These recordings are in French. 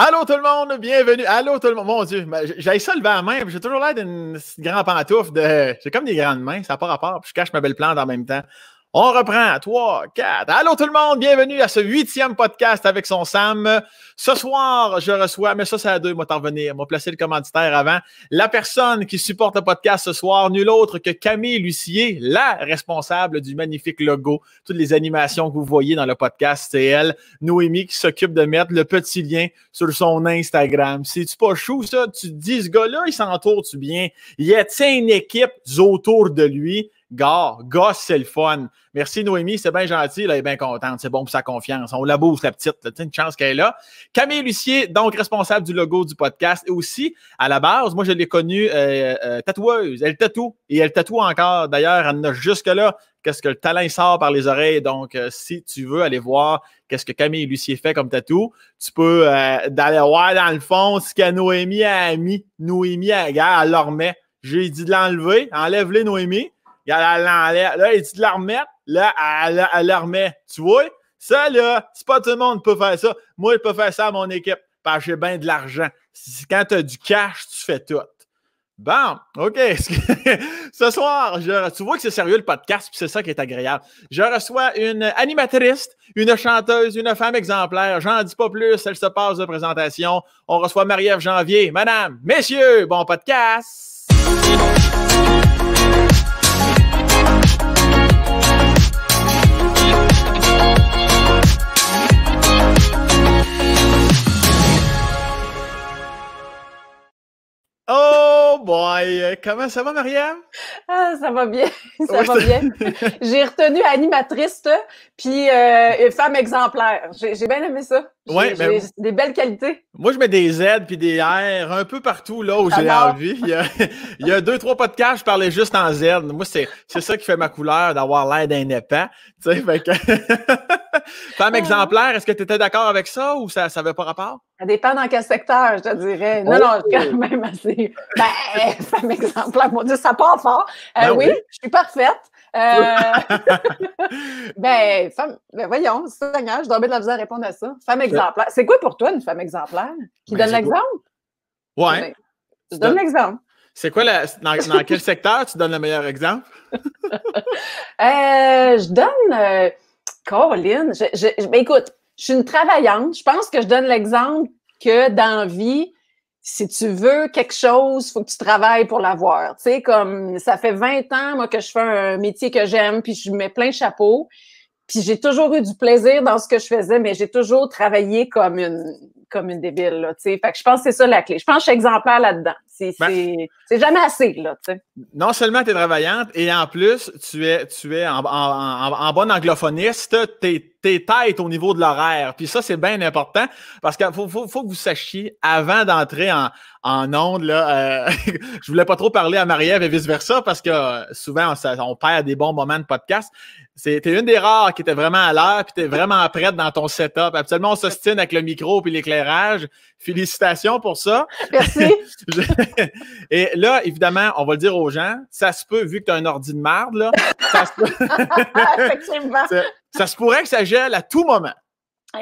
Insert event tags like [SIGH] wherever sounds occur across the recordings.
Allô tout le monde, bienvenue. Allô tout le monde. Mon Dieu, j'ai ça levé à main. J'ai toujours l'air d'une grande pantoufle. De... J'ai comme des grandes mains, ça n'a pas rapport. Puis je cache ma belle plante en même temps. On reprend. 3, 4. Allô tout le monde, bienvenue à ce huitième podcast avec son Sam. Ce soir, je reçois, mais ça c'est à deux, moi t'en venir m'a placé le commanditaire avant. La personne qui supporte le podcast ce soir, nul autre que Camille Lucier, la responsable du magnifique logo. Toutes les animations que vous voyez dans le podcast, c'est elle. Noémie qui s'occupe de mettre le petit lien sur son Instagram. C'est-tu pas chou ça? Tu te dis, ce gars-là, il s'entoure-tu bien? Il y a une équipe autour de lui Gars, gosse, c'est le fun. Merci Noémie, c'est bien gentil, elle est bien contente, c'est bon pour sa confiance. On la bouffe, la petite, là, une chance qu'elle est là. Camille Lucier, donc responsable du logo du podcast, et aussi, à la base, moi je l'ai connue euh, euh, tatoueuse, elle tatoue, et elle tatoue encore, d'ailleurs, elle a jusque-là, qu'est-ce que le talent sort par les oreilles. Donc, euh, si tu veux aller voir qu'est-ce que Camille Lucier fait comme tatou, tu peux aller voir dans le fond ce que Noémie a mis, Noémie a, gars, elle leur J'ai dit de l'enlever, enlève-les Noémie il l'enlève. Là, il dit de la remettre. Là, elle, la remet. Tu vois? Ça, là, c'est pas tout le monde qui peut faire ça. Moi, je peux faire ça à mon équipe. Parce que j'ai bien de l'argent. Quand tu as du cash, tu fais tout. Bon, OK. [LAUGHS] Ce soir, tu vois que c'est sérieux le podcast, puis c'est ça qui est agréable. Je reçois une animatrice, une chanteuse, une femme exemplaire. J'en dis pas plus, elle se passe de présentation. On reçoit Marie-Ève Janvier. Madame, messieurs, bon podcast! Oh boy! Comment ça va, Marianne? Ah, ça va bien. [LAUGHS] Ça va bien. J'ai retenu animatrice, puis euh, femme exemplaire. J'ai bien aimé ça. J'ai ben des belles qualités. Moi, je mets des Z puis des R un peu partout là où j'ai envie. Il y, a, deux, trois podcasts, je parlais juste en Z. Moi, c'est ça qui fait ma couleur d'avoir l'air d'un épais. Tu sais, [LAUGHS] femme ah. exemplaire, est-ce que tu étais d'accord avec ça ou ça n'avait pas rapport? Ça dépend dans quel secteur, je te dirais. Non, oh! non, je suis quand même assez. Ben, euh, [LAUGHS] femme exemplaire, mon Dieu, ça part fort. Euh, ben oui, je suis parfaite. Euh, [LAUGHS] ben, femme, ben, voyons, Seigneur, je dois de la visée à répondre à ça. Femme exemplaire. C'est quoi pour toi une femme exemplaire? Qui donnes ben, donne l'exemple? Ouais. je donne l'exemple. C'est quoi la, dans, quel secteur tu donnes le meilleur exemple? [LAUGHS] je donne. Caroline, je, je, écoute, je suis une travaillante. Je pense que je donne l'exemple que dans la vie, si tu veux quelque chose, faut que tu travailles pour l'avoir. Tu sais, comme ça fait 20 ans, moi, que je fais un métier que j'aime, puis je mets plein de chapeaux. Puis j'ai toujours eu du plaisir dans ce que je faisais, mais j'ai toujours travaillé comme une, comme une débile, là, tu sais. que je pense que c'est ça la clé. Je pense que je suis exemplaire là-dedans. Ben, c'est jamais assez, là, Non seulement tu es travaillante, et en plus, tu es, tu en, en, bon anglophoniste, t'es tes tête au niveau de l'horaire. Puis ça, c'est bien important parce qu'il faut, que vous sachiez avant d'entrer en, en onde, là, euh, [LAUGHS] je voulais pas trop parler à Marie-Ève et vice-versa parce que euh, souvent, on, perd des bons moments de podcast. C'était une des rares qui était vraiment à l'heure puis t'es vraiment prête dans ton setup. Absolument, on s'ostine avec le micro puis l'éclairage. Félicitations pour ça. Merci. [LAUGHS] [LAUGHS] Et là, évidemment, on va le dire aux gens, ça se peut, vu que tu as un ordi de marde, là, ça se [LAUGHS] [LAUGHS] Ça, pourrait que ça gèle à tout moment.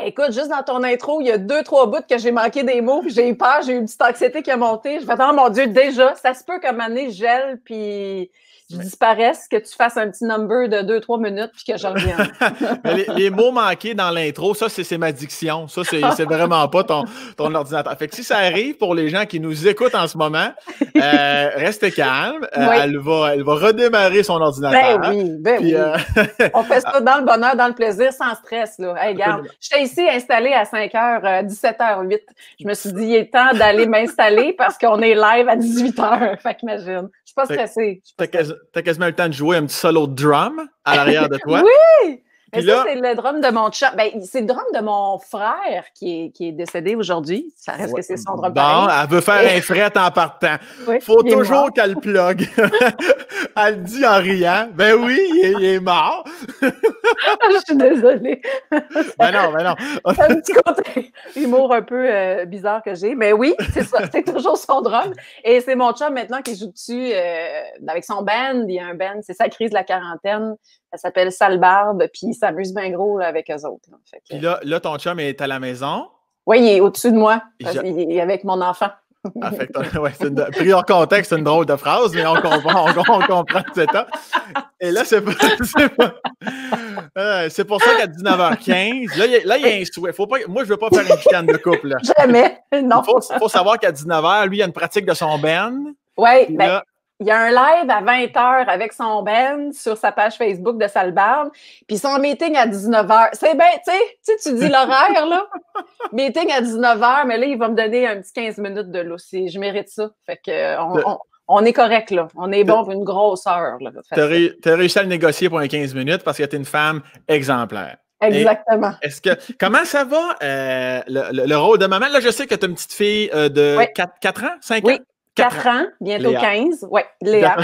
Écoute, juste dans ton intro, il y a deux, trois bouts que j'ai manqué des mots, j'ai eu peur, j'ai eu une petite anxiété qui a monté. Je vais attendre, oh mon Dieu, déjà, ça se peut comme nez gèle, puis disparaissent, que tu fasses un petit number de 2-3 minutes, puis que j'en viens. [LAUGHS] les, mots manqués dans l'intro, ça, c'est ma diction. Ça, [LAUGHS] c'est vraiment pas ton, ton, ordinateur. Fait que si ça arrive pour les gens qui nous écoutent en ce moment, euh, restez calme. Euh, elle, va, elle va redémarrer son ordinateur. Ben oui, ben oui. Euh, On fait ça [LAUGHS] dans le bonheur, dans le plaisir, sans stress. Là. Hey, regarde, j'étais ici installée à 5h, h 8 Je me suis dit, il est temps d'aller m'installer parce qu'on est live à 18h. Fait qu'imagine. Je suis pas stressée t'as quasiment le temps de jouer un petit solo drum à l'arrière de toi. [LAUGHS] oui! c'est le drum de mon chat. Ben, c'est le drum de mon frère qui est, décédé aujourd'hui. Ça reste que c'est son drum. Non, elle veut faire un fret en partant. [LAUGHS] Il Faut toujours qu'elle plugue. [LAUGHS] elle dit en riant. Ben oui, il est, mort. [LAUGHS] Je suis désolée. ben non, ben non. c'est un petit côté humour un peu euh, bizarre que j'ai. Mais oui, c'est toujours son drum. Et c'est mon chat maintenant qui joue dessus euh, avec son band. Il y a un band, c'est sa crise de la quarantaine. Ça s'appelle Barbe. Puis ça t'amuses bien gros avec eux autres. Là. Puis là, ton chum est à la maison. Oui, il est au-dessus de moi. Il est avec mon enfant. [LAUGHS] Ah, une, pris en contexte, c'est une drôle de phrase, mais on comprend, on, on comprend tout ça. Et là, c'est [LAUGHS] euh, c'est pour ça qu'à 19h15, là, il y, a un souhait. Faut pas, moi, je veux pas faire une chicane de couple. Jamais, [LAUGHS] non. Il faut, savoir qu'à 19h, lui, il a une pratique de son ben. Oui, ben, il y a un live à 20h avec son Ben sur sa page Facebook de Salbarne, puis son meeting à 19h. C'est bien, tu sais, tu dis l'horaire, là. [LAUGHS] meeting à 19h, mais là, il va me donner un petit 15 minutes de l'eau. Je mérite ça. Fait que euh, on, est correct, là. On est bon pour une grosse heure. Tu as, réussi à le négocier pour un 15 minutes parce que tu une femme exemplaire. Exactement. Est-ce que comment ça va euh, le, rôle de maman? Là, je sais que tu as une petite fille euh, de 4, ans, 5 ans? 4, ans. bientôt 15. Oui, Léa.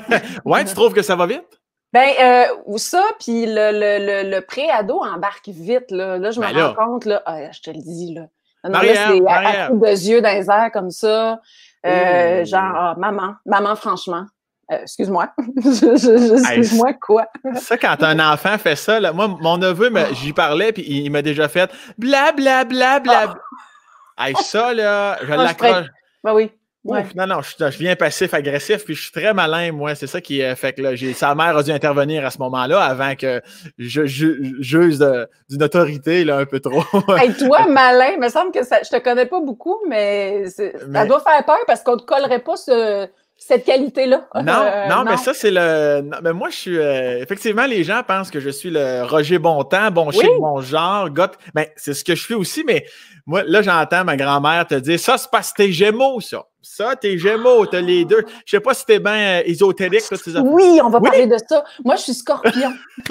[LAUGHS] ouais, tu trouves que ça va vite? Ben euh, ça, puis le, le, le, pré-ado embarque vite. Là, là je me ben rends compte, là, ah, je te le dis, là. à, à de yeux dans les airs comme ça. Euh, genre, ah, maman, maman, franchement. Euh, excuse-moi. [LAUGHS] excuse-moi quoi? ça, quand un enfant fait ça, moi, mon neveu, ah. j'y parlais, puis il, m'a déjà fait bla bla ça, là, je l'accroche. Ben oui non, non, je, je viens passif-agressif, puis je suis très malin, moi. C'est ça qui euh, fait que là, sa mère a dû intervenir à ce moment-là avant que je, je, d'une autorité là, un peu trop. [LAUGHS] Et toi, malin, me semble que ça, je te connais pas beaucoup, mais, ça doit faire peur parce qu'on ne te collerait pas cette qualité-là. [LAUGHS] Non, euh, non, mais ça, c'est le. mais moi, je suis. Euh, effectivement, les gens pensent que je suis le Roger Bontemps, bon chien de bon genre, goth. mais c'est ce que je suis aussi, mais moi, là, j'entends ma grand-mère te dire ça, c'est passe t'es gémeaux, ça ça, t'es Gémeaux, t'as les deux. Je sais pas si t'es bien euh, ésotérique. oui, on va parler de ça. Moi, je suis scorpion. [LAUGHS]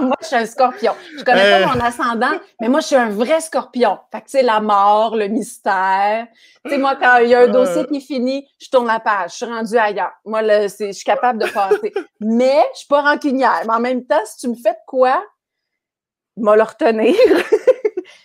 moi, je suis un scorpion. Je connais pas euh. mon ascendant, mais moi, je suis un vrai scorpion. Fait que, tu sais, la mort, le mystère. Tu sais, moi, quand il y a un dossier euh. qui est fini, je tourne la page. Je suis rendue ailleurs. Moi, là, je suis capable de passer. mais je suis pas rancunière. Mais en même temps, si tu me fais de quoi, je le retenir. [LAUGHS]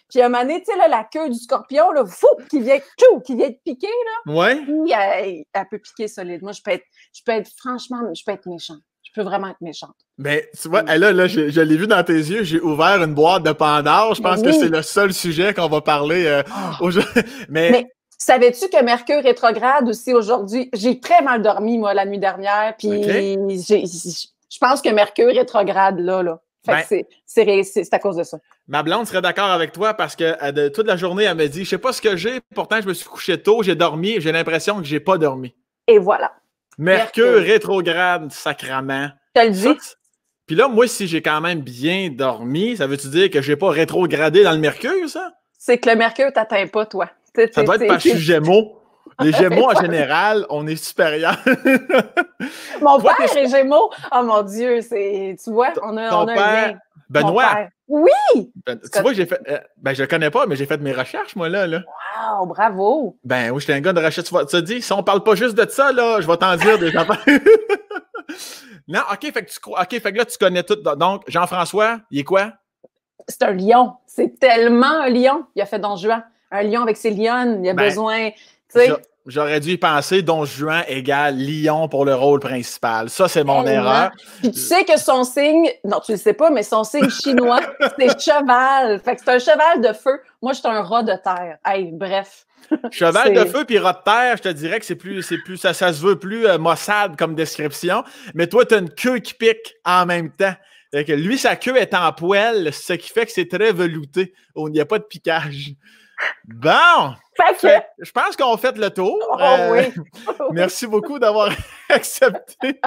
Puis à un moment tu sais, la queue du scorpion, là, fou, qui vient, tout qui vient te piquer, là. Ouais. Euh, elle, peut piquer solide. Moi, je peux être, je peux être, franchement, je peux être méchante. Je peux vraiment être méchante. Mais ben, tu vois, là, là, je, l'ai vu dans tes yeux, j'ai ouvert une boîte de Pandore. Je pense que c'est le seul sujet qu'on va parler euh, ah. aujourd'hui. [LAUGHS] Mais... Mais... Savais-tu que Mercure rétrograde aussi aujourd'hui? J'ai très mal dormi, moi, la nuit dernière. Puis je pense que Mercure rétrograde là. là. Fait ben c'est à cause de ça. Ma blonde serait d'accord avec toi parce que euh, de, toute la journée, elle me dit Je sais pas ce que j'ai, pourtant je me suis couché tôt, j'ai dormi, j'ai l'impression que j'ai pas dormi. Et voilà. Mercure, rétrograde, sacrament. Tu le dis. Puis là, moi, si j'ai quand même bien dormi, ça veut-tu dire que j'ai pas rétrogradé dans le Mercure, ça? C'est que le Mercure t'atteint pas, toi. Ça doit être parce que je Gémeaux. [LAUGHS] Les Gémeaux, en général, on est supérieur. mon père est Gémeaux. Oh mon Dieu, c'est. Tu vois, on a. on père, un Benoît. Oui! Ben, tu vois, j'ai fait. Euh, ben, je le connais pas, mais j'ai fait mes recherches, moi, là. Wow, bravo! Ben, oui, j'étais un gars de recherche. Tu te dis, si on parle pas juste de ça, là, je vais t'en dire des [LAUGHS] affaires. [LAUGHS] non, OK, fait que, tu, Ok, fait que là, tu connais tout. Donc, Jean-François, il est quoi? C'est un lion. C'est tellement un lion. Il a fait Don Un lion avec ses lionnes. Il a ben, besoin, besoin. sais... J'aurais dû y penser, Don Juan égale Lyon pour le rôle principal. Ça, c'est mon erreur. Puis tu sais que son signe, non, tu le sais pas, mais son signe chinois, [LAUGHS] c'est cheval. Fait que c'est un cheval de feu. Moi, je suis un rat de terre. Hey, bref. Cheval de feu puis rat de terre, je te dirais que c'est plus, c'est plus, ça, ça se veut plus euh, Mossad comme description. Mais toi, tu as une queue qui pique en même temps. Fait que lui, sa queue est en poêle, ce qui fait que c'est très velouté. Il n'y a pas de piquage. Bon! Je pense qu'on fait le tour. Oh, euh, [LAUGHS] merci beaucoup d'avoir [LAUGHS] accepté.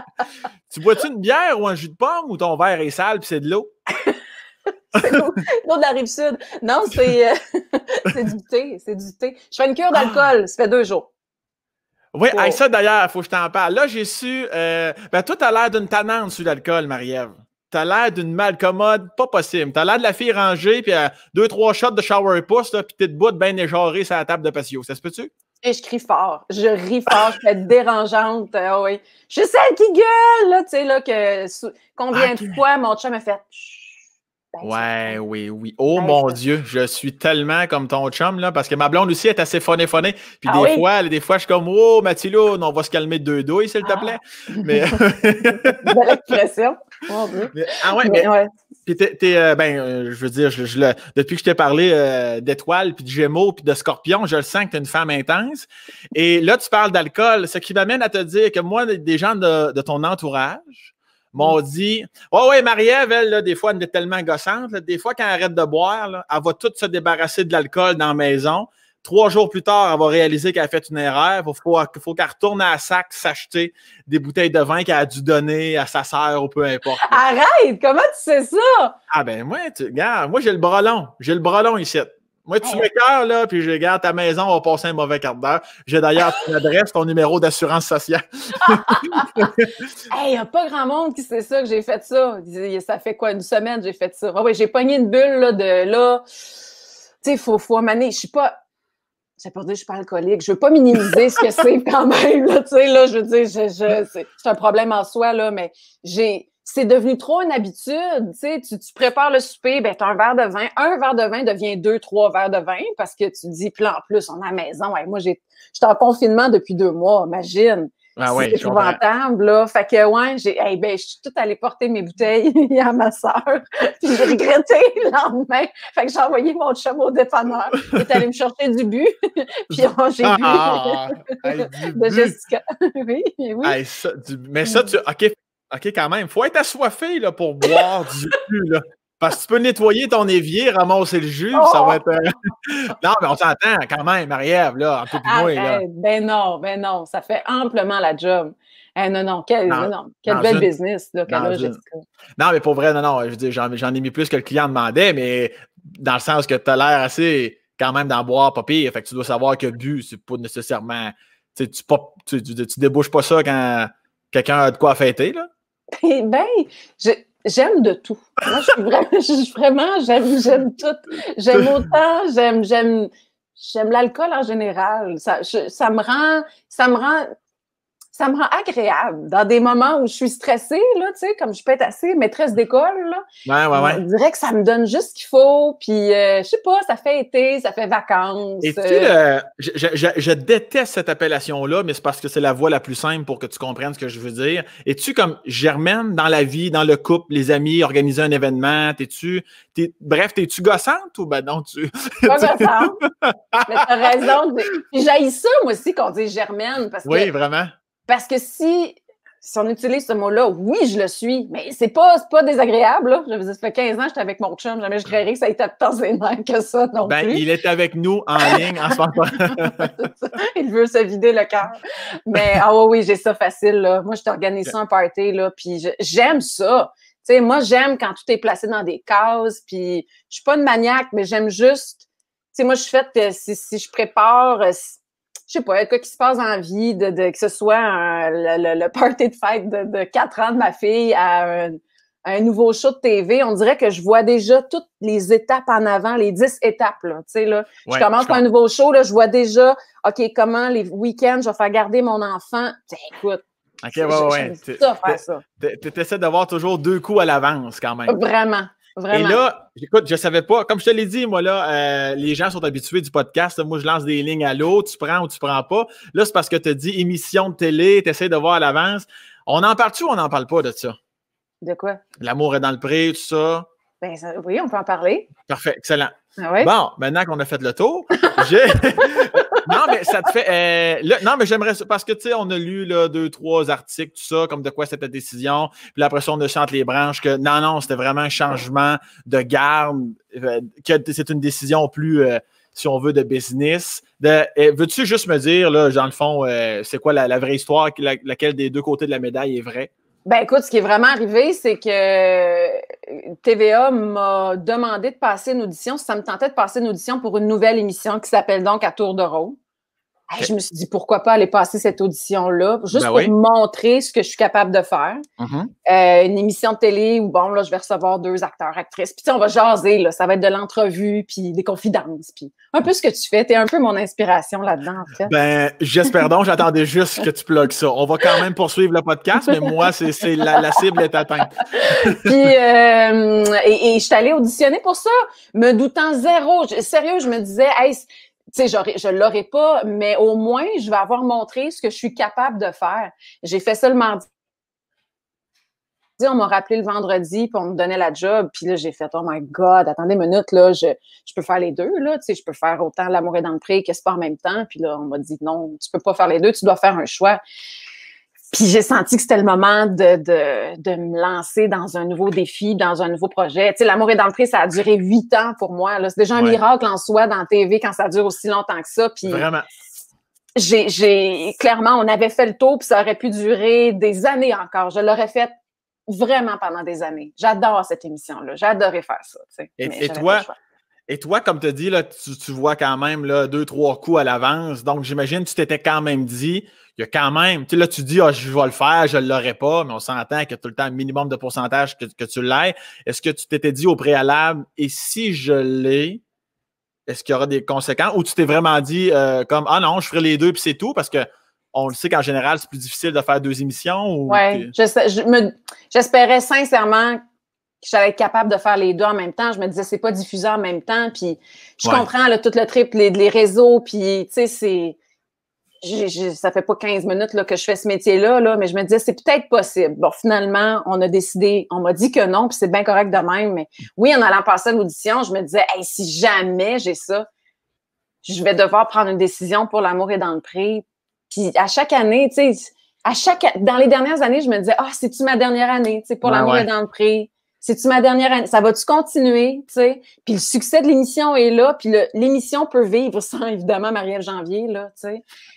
tu bois-tu une bière ou un jus de pomme ou ton verre est sale puis c'est de l'eau? [LAUGHS] l'eau de la rive sud. Non, c'est euh, du thé. Je fais une cure ah! d'alcool. Ça fait deux jours. Oui, ça d'ailleurs, il faut que je t'en parle. Là, j'ai su. Euh, ben, toi, l'air d'une tannante sur l'alcool, Marie-Ève. T'as l'air d'une malcommode, pas possible. T'as l'air de la fille rangée, puis euh, deux, trois shots de shower et pouce, puis t'es debout de bien éjarré sur la table de patio. Ça se peut-tu? Et je crie fort. Je ris fort. je fais dérangeante. Ah oui. Je suis celle qui gueule, là, tu sais, là, que combien ah, de fois mon chat me fait. Ben, ouais, oui, oui. Oh mon Dieu, je suis tellement comme ton chum, là, parce que ma blonde aussi est assez phonée phonée. Puis ah des fois, des fois, je suis comme Oh, Mathilde, on va se calmer deux douilles, s'il te ah. plaît. [LAUGHS] Mais. Belle oh, ah ouais, mais. ouais. Puis t'es, euh, ben, euh, je veux dire, depuis que je t'ai parlé euh, d'étoiles, puis de gémeaux, puis de scorpions, je le sens que t'es une femme intense. Et là, tu parles d'alcool, ce qui m'amène à te dire que moi, des gens de ton entourage, m'ont dit Ouais, ouais, Marie-Ève, elle, là, des fois, elle est tellement gossante. des fois, quand elle arrête de boire, là, elle va toute se débarrasser de l'alcool dans la maison. Trois jours plus tard, elle va réaliser qu'elle a fait une erreur. Il faut, faut, qu'elle retourne à la sac s'acheter des bouteilles de vin qu'elle a dû donner à sa sœur ou peu importe. Arrête! Comment tu sais ça? Ah ben moi, tu, regarde, moi j'ai le long J'ai le long ici. Moi, tu m'écœures, là, puis je regarde ta maison, on va passer un mauvais quart d'heure. J'ai d'ailleurs ton adresse, ton numéro d'assurance sociale. Hé, il n'y a pas grand monde qui sait ça, que j'ai fait ça. Ça fait quoi, une semaine, j'ai fait ça. Ah oui, j'ai pogné une bulle, là, de là. Tu sais, il faut, faut amener. Je suis pas. J'ai pour dire je suis pas alcoolique. Je veux pas minimiser ce que c'est quand même, tu sais, là, je veux dire, je, c'est un problème en soi, là, mais j'ai c'est devenu trop une habitude. Tu, tu prépares le souper, ben, tu as un verre de vin. Un verre de vin devient deux, trois verres de vin parce que tu dis, plus en plus, on est à la maison. Ouais, moi, j'étais en confinement depuis deux mois, imagine. Ah ouais, c'est épouvantable, là. Fait que, ouais, j'ai, ben, je suis toute allée porter mes bouteilles [LAUGHS] à ma soeur. [LAUGHS] Puis j'ai regretté [LAUGHS] le lendemain. Fait que j'ai envoyé mon chum au dépanneur. Il est allé me chercher du but. puis j'ai ah, bu. Ah, ah. de Jessica. oui, oui. mais ça, tu, OK, OK, quand même, faut être assoiffé là, pour boire du jus. Parce que tu peux nettoyer ton évier, ramasser le jus, ça va oh! être. Euh, [LAUGHS] non, mais on s'entend quand même, Marie-Ève, là, un peu plus Ben non, ben non, ça fait amplement la job. Eh, non, non, quel, bel business là, Non, mais pour vrai, non, non, je j'en ai mis plus que le client demandait, mais dans le sens que tu as l'air assez quand même d'en boire, pas pire. Fait que tu dois savoir que bu, c'est pas nécessairement. Tu, tu débouches pas ça quand quelqu'un a de quoi fêter, là. Ben, j'aime de tout. Moi, [LAUGHS] je suis vraiment, j'aime, j'aime tout. J'aime [LAUGHS] autant, j'aime, j'aime, j'aime l'alcool en général. Ça, ça me rend, ça me rend ça me rend agréable. Dans des moments où je suis stressée, là, tu sais, comme je peux être assez maîtresse d'école, là, ouais, ouais, ouais. je dirais que ça me donne juste ce qu'il faut. Puis, euh, je sais pas, ça fait été, ça fait vacances. Et tu euh, je, déteste cette appellation-là, mais c'est parce que c'est la voie la plus simple pour que tu comprennes ce que je veux dire. Es-tu comme Germaine dans la vie, dans le couple, les amis, organiser un événement? T'es-tu, t'es, bref, t'es-tu gossante ou ben non, tu. [LAUGHS] Pas gossante. mais t'as raison. Puis, j'haïs ça, moi aussi, qu'on dit Germaine. Parce oui, vraiment. Parce que si, si on utilise ce mot-là, oui, je le suis, mais c'est pas, pas désagréable. Là. Je vous ça fait 15 ans, j'étais avec mon chum, jamais je créerais que ça ait tant énorme que ça non ben, Il est avec nous en [LAUGHS] ligne en ce moment. il veut se vider le cœur. Mais ah oui, j'ai ça facile. Là. Moi, je t'organise ça un party, là, puis j'aime ça. moi, j'aime quand tout est placé dans des cases, puis je suis pas une maniaque, mais j'aime juste... sais, moi, je suis faite, si, si je prépare... Euh, je sais pas, quoi qui se passe en vie, de, que ce soit le, party de fête de, quatre ans de ma fille à un, nouveau show de TV, on dirait que je vois déjà toutes les étapes en avant, les dix étapes. là, je commence un nouveau show, je vois déjà, OK, comment les week-ends, je vais faire garder mon enfant. Tiens, écoute, OK, Tu essaies d'avoir toujours deux coups à l'avance quand même. Vraiment, et là, écoute, je ne savais pas. Comme je te l'ai dit, moi, là, euh, les gens sont habitués du podcast. moi, je lance des lignes à l'eau, tu prends ou tu ne prends pas. Là, c'est parce que tu as dit émission de télé, tu essaies de voir à l'avance. On en parle-tu ou on n'en parle pas de ça? De quoi? L'amour est dans le pré, tout ça. Ben, ça, oui, on peut en parler. Parfait, excellent. Ah bon, maintenant qu'on a fait le tour, j'ai [LAUGHS] non, mais ça te fait. Euh, non, mais j'aimerais. Parce que, tu sais, on a lu deux, trois articles, tout ça, comme de quoi c'était décision. Puis la de ça, les branches que non, non, c'était vraiment un changement de garde, euh, que c'est une décision plus. Euh, si on veut, de business. Eh, veux-tu juste me dire, là, dans le fond, c'est quoi la, vraie histoire, laquelle des deux côtés de la médaille est vraie? Ben écoute, ce qui est vraiment arrivé, c'est que euh, TVA m'a demandé de passer une audition, ça me tentait de passer une audition pour une nouvelle émission qui s'appelle donc À Tour de Rôle. Je me suis dit pourquoi pas aller passer cette audition-là, juste ben pour montrer ce que je suis capable de faire. Mm-hmm. Euh, une émission de télé où bon là, je vais recevoir deux acteurs, actrices, puis on va jaser là, ça va être de l'entrevue, puis des confidences, puis un peu ce que tu fais. T'es un peu mon inspiration là-dedans. En fait. Ben j'espère donc, j'attendais juste que tu plugues ça. On va quand même poursuivre le podcast, mais moi c'est la, la, cible est atteinte. [LAUGHS] puis euh, et, je suis auditionner pour ça, me doutant zéro. sérieux, je me disais, hey, tu sais, je l'aurai pas, mais au moins, je vais avoir montré ce que je suis capable de faire. J'ai fait ça le mardi. On m'a rappelé le vendredi, pour on me donnait la job. Puis là, j'ai fait Oh my God, attendez une minute, là, je, peux faire les deux. Là, tu sais, je peux faire autant l'amour et dans le ce que pas en même temps. Puis là, on m'a dit Non, tu peux pas faire les deux, tu dois faire un choix. Puis j'ai senti que c'était le moment de, de, de, me lancer dans un nouveau défi, dans un nouveau projet. Tu sais, l'amour est dans le ça a duré huit ans pour moi. C'est déjà un miracle en soi dans TV quand ça dure aussi longtemps que ça. Puis Vraiment. J'ai, clairement, on avait fait le tour, puis ça aurait pu durer des années encore. Je l'aurais fait vraiment pendant des années. J'adore cette émission-là. J'adorais faire ça. Tu et toi, et toi, comme tu dis, là, tu, vois quand même deux, trois coups à l'avance. Donc, j'imagine que tu t'étais quand même dit, il y a quand même, tu sais, là, tu dis, ah, je vais le faire, je ne l'aurai pas, mais on s'entend que tout le temps, un minimum de pourcentage que, tu l'aies. Est-ce que tu t'étais dit au préalable, et si je l'ai, est-ce qu'il y aura des conséquences? Ou tu t'es vraiment dit, euh, comme, ah non, je ferai les deux, puis c'est tout, parce que on le sait qu'en général, c'est plus difficile de faire deux émissions. Oui, j'espérais sincèrement j'allais être capable de faire les deux en même temps. Je me disais, c'est pas diffusé en même temps. Puis je comprends là, tout le trip, les, réseaux, puis tu sais, c'est. ça fait pas 15 minutes là, que je fais ce métier-là, là, mais je me disais, c'est peut-être possible. Bon, finalement, on a décidé, on m'a dit que non, puis c'est bien correct de même. Mais oui, en allant passer à l'audition, je me disais, hey, si jamais j'ai ça, je vais devoir prendre une décision pour l'amour et dans le prix. Puis à chaque année, tu sais, à chaque, dans les dernières années, je me disais, ah, c'est-tu ma dernière année, tu sais, pour l'amour et dans le prix? C'est-tu ma dernière année? Ça va-tu continuer? sais Puis le succès de l'émission est là, puis l'émission peut vivre sans, évidemment, Marie-Ève Janvier, là, tu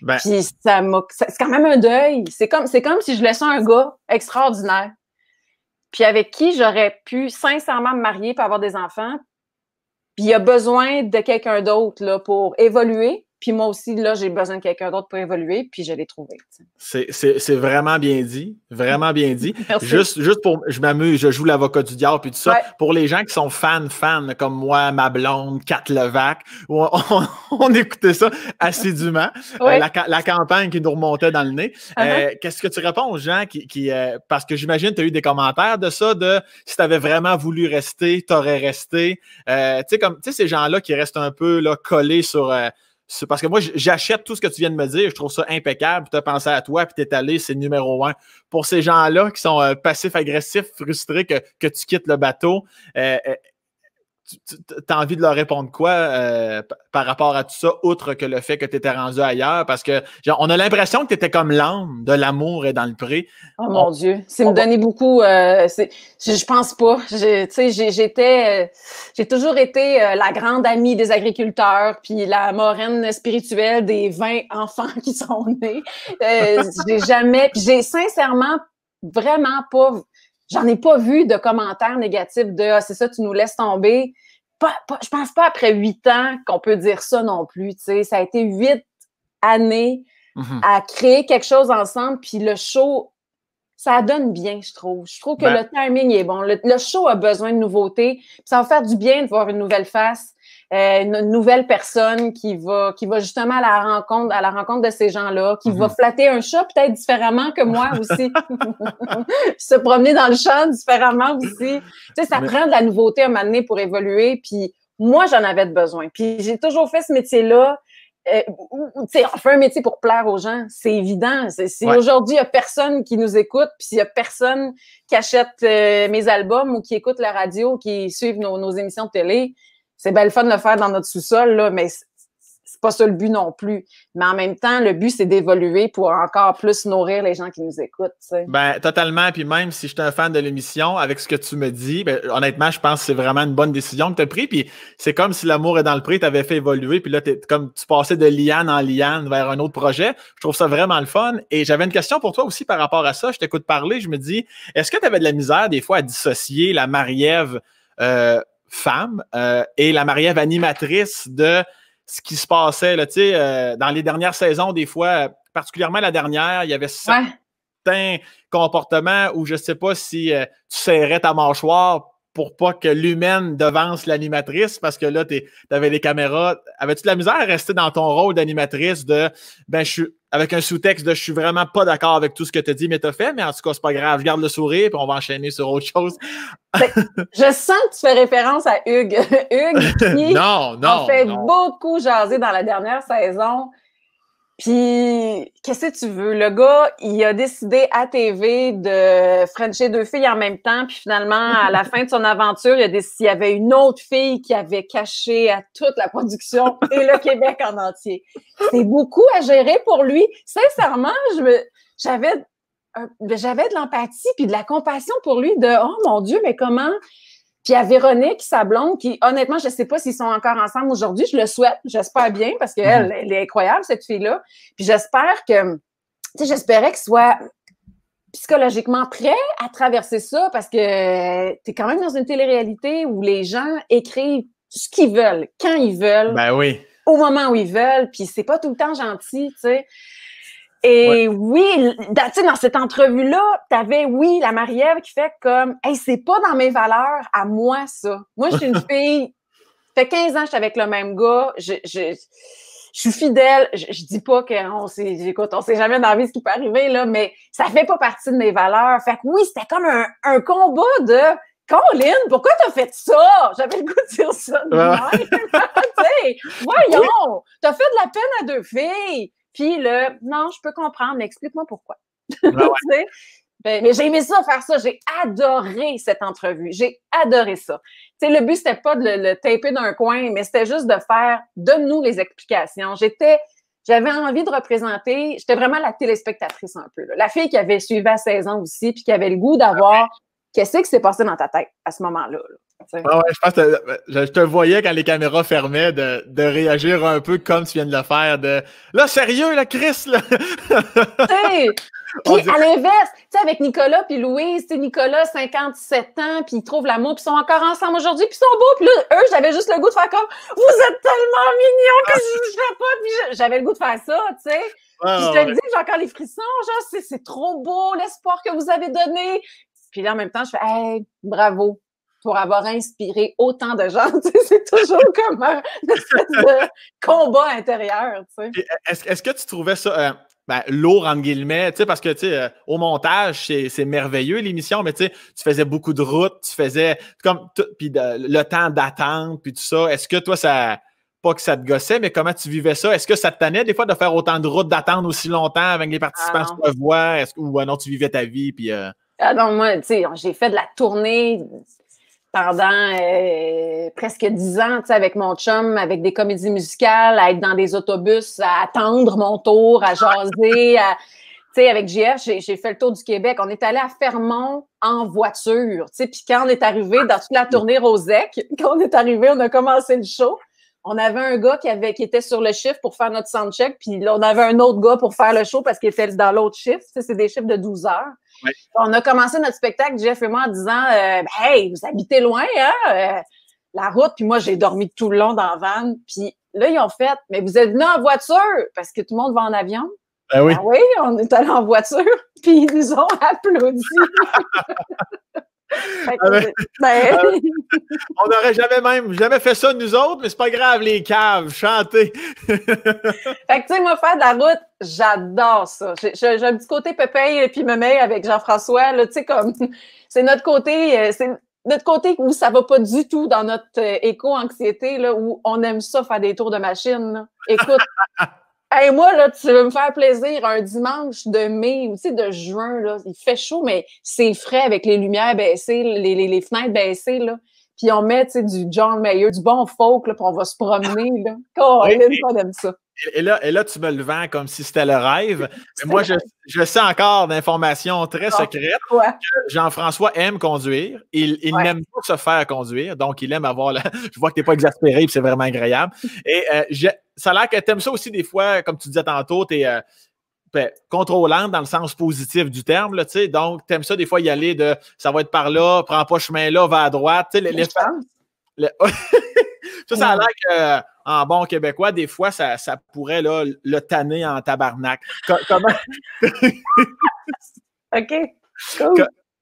Ben, puis ça C'est quand même un deuil. C'est comme, comme si je laissais un gars extraordinaire, puis avec qui j'aurais pu sincèrement me marier pour avoir des enfants, puis il a besoin de quelqu'un d'autre, là, pour évoluer, puis moi aussi, là, j'ai besoin de quelqu'un d'autre pour évoluer, puis je l'ai trouvé. C'est vraiment bien dit. Vraiment bien dit. [LAUGHS] Juste, juste pour, je m'amuse, je joue l'avocat du diable, puis tout ça. Pour les gens qui sont fans, fans, comme moi, ma blonde, Kat Levac, on, [LAUGHS] on, écoutait ça assidûment. [LAUGHS] Euh, la, campagne qui nous remontait dans le nez. Ah ah. Euh, qu'est-ce que tu réponds aux gens qui. qui euh, parce que j'imagine que tu as eu des commentaires de ça, de si tu avais vraiment voulu rester, tu aurais resté. tu sais, comme, tu ces gens-là qui restent un peu là, collés sur parce que moi, j'achète tout ce que tu viens de me dire. Je trouve ça impeccable. Tu as pensé à toi, puis t'es allé, c'est numéro un. Pour ces gens-là qui sont euh, passifs, agressifs, frustrés que, que, tu quittes le bateau, euh, euh, tu as envie de leur répondre quoi euh, par rapport à tout ça, outre que le fait que tu étais rendu ailleurs? Parce que on a l'impression que tu étais comme l'âme de l'amour et dans le pré. Oh mon Dieu, c'est me donner beaucoup. Euh, je, pense pas. J'étais, euh, j'ai toujours été la grande amie des agriculteurs, puis la moraine spirituelle des 20 enfants [LAUGHS] qui sont nés. j'ai jamais, j'ai sincèrement vraiment pas J'en ai pas vu de commentaires négatifs de ah, c'est ça, tu nous laisses tomber. Pas, pas, je pense pas après huit ans qu'on peut dire ça non plus. Ça a été huit années mhm. à créer quelque chose ensemble, puis le show, ça donne bien, je trouve. Je trouve que ben le timing est bon. Le, le, show a besoin de nouveautés, ça va faire du bien de voir une nouvelle face. Euh, une nouvelle personne qui va, qui va justement à la rencontre, à la rencontre de ces gens-là, qui va mhm. flatter un chat peut-être différemment que moi aussi, [LAUGHS] se promener dans le champ différemment aussi. Tu sais, ça prend de la nouveauté à un pour évoluer. Puis moi, j'en avais besoin. Puis j'ai toujours fait ce métier-là. Euh, on fait un métier pour plaire aux gens, c'est évident. c'est aujourd'hui, il n'y a personne qui nous écoute, puis il n'y a personne qui achète euh, mes albums ou qui écoute la radio, ou qui suivent nos émissions de télé, c'est belle le fun de le faire dans notre sous-sol, là, mais c'est pas ça le but non plus. Mais en même temps, le but, c'est d'évoluer pour encore plus nourrir les gens qui nous écoutent. Ben, totalement. Puis même si suis un fan de l'émission, avec ce que tu me dis, ben, honnêtement, je pense que c'est vraiment une bonne décision que tu as prise. Puis c'est comme si l'amour est dans le prix, tu avais fait évoluer. Puis là, comme tu passais de liane en liane vers un autre projet. Je trouve ça vraiment le fun. Et j'avais une question pour toi aussi par rapport à ça. Je t'écoute parler. Je me dis, est-ce que tu avais de la misère des fois à dissocier la Marie-Ève? Euh, femme euh, et la mariée, animatrice de ce qui se passait là, euh, dans les dernières saisons, des fois, particulièrement la dernière, il y avait certains comportements comportement où je ne sais pas si euh, tu serrais ta mâchoire pour pas que l'humaine devance l'animatrice parce que là, tu avais les caméras. Avais-tu de la misère à rester dans ton rôle d'animatrice de ben je suis avec un sous-texte de je suis vraiment pas d'accord avec tout ce que tu as dit, mais tu fait, mais en tout cas, c'est pas grave, je garde le sourire, puis on va enchaîner sur autre chose. Ben, je sens que tu fais référence à Hugues. [LAUGHS] Hugues qui [LAUGHS] non, non, a fait beaucoup jaser dans la dernière saison. Puis, qu'est-ce que tu veux? Le gars, il a décidé à TV de Frencher deux filles en même temps. Puis finalement, à la [LAUGHS] fin de son aventure, il, a décidé, y avait une autre fille qui avait caché à toute la production [LAUGHS] et le Québec en entier. C'est beaucoup à gérer pour lui. Sincèrement, j'avais euh, ben, j'avais de l'empathie puis de la compassion pour lui de « Oh mon Dieu, mais comment... » Puis à Véronique, sa blonde, qui honnêtement, je ne sais pas s'ils sont encore ensemble aujourd'hui, je le souhaite, j'espère bien, parce qu'elle, mhm. elle est incroyable, cette fille-là. Puis j'espère que, tu sais, j'espérais qu'elle soit psychologiquement prêt à traverser ça, parce que tu es quand même dans une télé-réalité où les gens écrivent ce qu'ils veulent, quand ils veulent. Ben oui. Au moment où ils veulent, puis c'est pas tout le temps gentil, tu sais. Et oui, dans cette entrevue-là, t'avais, oui, la marie qui fait comme, hey, c'est pas dans mes valeurs à moi, ça. Moi, je suis une [LAUGHS] fille, fait 15 ans, je suis avec le même gars, je, je, je suis fidèle, je, dis pas qu'on sait, écoute, on sait jamais dans la vie ce qui peut arriver, là, mais ça fait pas partie de mes valeurs. Fait que oui, c'était comme un, un combat de, Colin, pourquoi t'as fait ça? J'avais le goût de dire ça. Ah. [LAUGHS] Voyons, t'as fait de la peine à deux filles. Puis le non, je peux comprendre, mais explique-moi pourquoi. Ah [LAUGHS] ben, mais j'ai aimé ça, faire ça. J'ai adoré cette entrevue. J'ai adoré ça. sais, le but, c'était pas de le, taper d'un coin, mais c'était juste de faire, donne-nous les explications. J'étais, j'avais envie de représenter, j'étais vraiment la téléspectatrice un peu. La fille qui avait suivi à 16 ans aussi, puis qui avait le goût d'avoir, ah qu'est-ce qui s'est passé dans ta tête à ce moment-là? là ah ben, je te voyais quand les caméras fermaient de, réagir un peu comme tu viens de le faire. De là, sérieux, là, Chris, [LAUGHS] Puis à l'inverse, tu sais, avec Nicolas puis Louise, Nicolas, 57 ans, puis ils trouvent l'amour, puis ils sont encore ensemble aujourd'hui, puis ils sont beaux. Puis là, eux, j'avais juste le goût de faire comme « Vous êtes tellement mignons que je ne pas! » j'avais le goût de faire ça, tu sais. Ah, je te dis, j'ai encore les frissons, genre, c'est trop beau l'espoir que vous avez donné. Puis là, en même temps, je fais « Hey, bravo! » pour avoir inspiré autant de gens. [LAUGHS] c'est toujours comme un combat intérieur. E-, est-ce est que tu trouvais ça euh, ben, lourd, entre guillemets, parce que euh, au montage, c'est merveilleux l'émission, mais tu faisais beaucoup de routes, tu faisais comme puis le temps d'attente, puis tout ça. Est-ce que toi, ça. Pas que ça te gossait, mais comment tu vivais ça? Est-ce que ça te tannait des fois de faire autant de routes, d'attendre aussi longtemps avec les participants ah, sur le voie? Ou euh, non, tu vivais ta vie? Puis, Ah non, moi, tu sais, j'ai fait de la tournée pendant euh, presque dix ans avec mon chum, avec des comédies musicales, à être dans des autobus, à attendre mon tour, à jaser. [LAUGHS] avec JF, j'ai fait le tour du Québec. On est allé à Fermont en voiture. Puis quand on est arrivé dans toute la ah, tournée Rosec, [LAUGHS] quand on est arrivé, on a commencé le show. On avait un gars qui, avait, était sur le shift pour faire notre soundcheck, puis on avait un autre gars pour faire le show parce qu'il était dans l'autre chiffre. C'est des chiffres de 12 heures. On a commencé notre spectacle, Jeff et moi, en disant euh, ben, Hey, vous habitez loin, hein? Euh, la route, puis moi, j'ai dormi tout le long dans la van. Puis là, ils ont fait Mais vous êtes venus en voiture parce que tout le monde va en avion. Ben oui. Ah oui, on est allé en voiture, [LAUGHS] puis ils nous ont applaudi. [LAUGHS] Ben, [LAUGHS] [LAUGHS] on n'aurait jamais même jamais fait ça nous autres, mais c'est pas grave, les caves, chanter. [LAUGHS] fait tu sais, moi, faire de la route, j'adore ça. J'ai un petit côté Pépé et puis me avec Jean-François, comme c'est notre côté, euh, c'est notre côté où ça va pas du tout dans notre euh, éco-anxiété, là, où on aime ça faire des tours de machine. Écoute, moi, là, tu veux me faire plaisir un dimanche de mai ou de juin, là, il fait chaud, mais c'est frais avec les lumières baissées, les, les, les fenêtres baissées, là. Puis on met, du John Mayer, du bon folk, là, puis on va se promener, là. Oh, oui. pas ça. Et là, tu me le vends comme si c'était le rêve. [LAUGHS] Mais moi, je, je, sais encore d'informations très secrètes que Jean-François aime conduire. Il, n'aime pas se faire conduire. Donc, il aime avoir. La... [LAUGHS] Je vois que tu n'es pas exaspéré, c'est vraiment agréable. Et euh, ça a l'air que tu aimes ça aussi des fois, comme tu disais tantôt, tu es. Euh, ben, contrôlante dans le sens positif du terme. Là, donc, tu aimes ça des fois y aller de ça va être par là, prends pas chemin là, va à droite. les. Le... [LAUGHS] ça, ça a l'air que en bon québécois, des fois, ça, pourrait le tanner en tabarnak. comment. [LAUGHS] OK.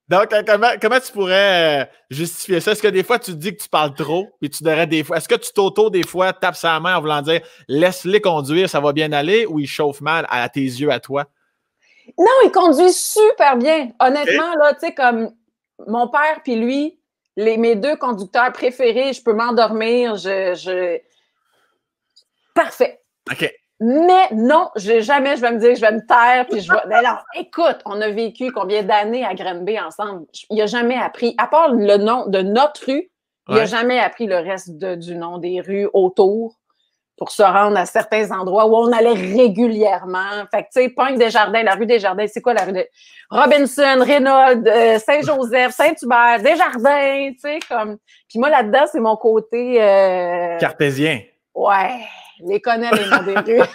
Donc, euh, comment, tu pourrais euh, justifier ça? Est-ce que des fois, tu te dis que tu parles trop, et tu devrais des fois. Est-ce que tu t'auto, des fois, tapes sa main en voulant dire laisse-les conduire, ça va bien aller, ou il chauffe mal à tes yeux, à toi? Non, il conduit super bien. Honnêtement, là, tu sais, comme mon père puis lui, les, mes deux conducteurs préférés, je peux m'endormir, je, Parfait. OK. Mais non, jamais je vais me dire je vais me taire. Puis je vais... alors, [LAUGHS] écoute, on a vécu combien d'années à Granby ensemble? Il n'a jamais appris, à part le nom de notre rue, il n'a jamais appris le reste du nom des rues autour pour se rendre à certains endroits où on allait régulièrement. Fait que, tu sais, Pointe des Jardins, la rue des Jardins, c'est quoi la rue des... Robinson, Reynolds, euh, Saint-Joseph, Saint-Hubert, Desjardins, tu sais, comme... Puis moi, là-dedans, c'est mon côté... Euh, Cartésien. Ouais. Je les connais, les des ouais,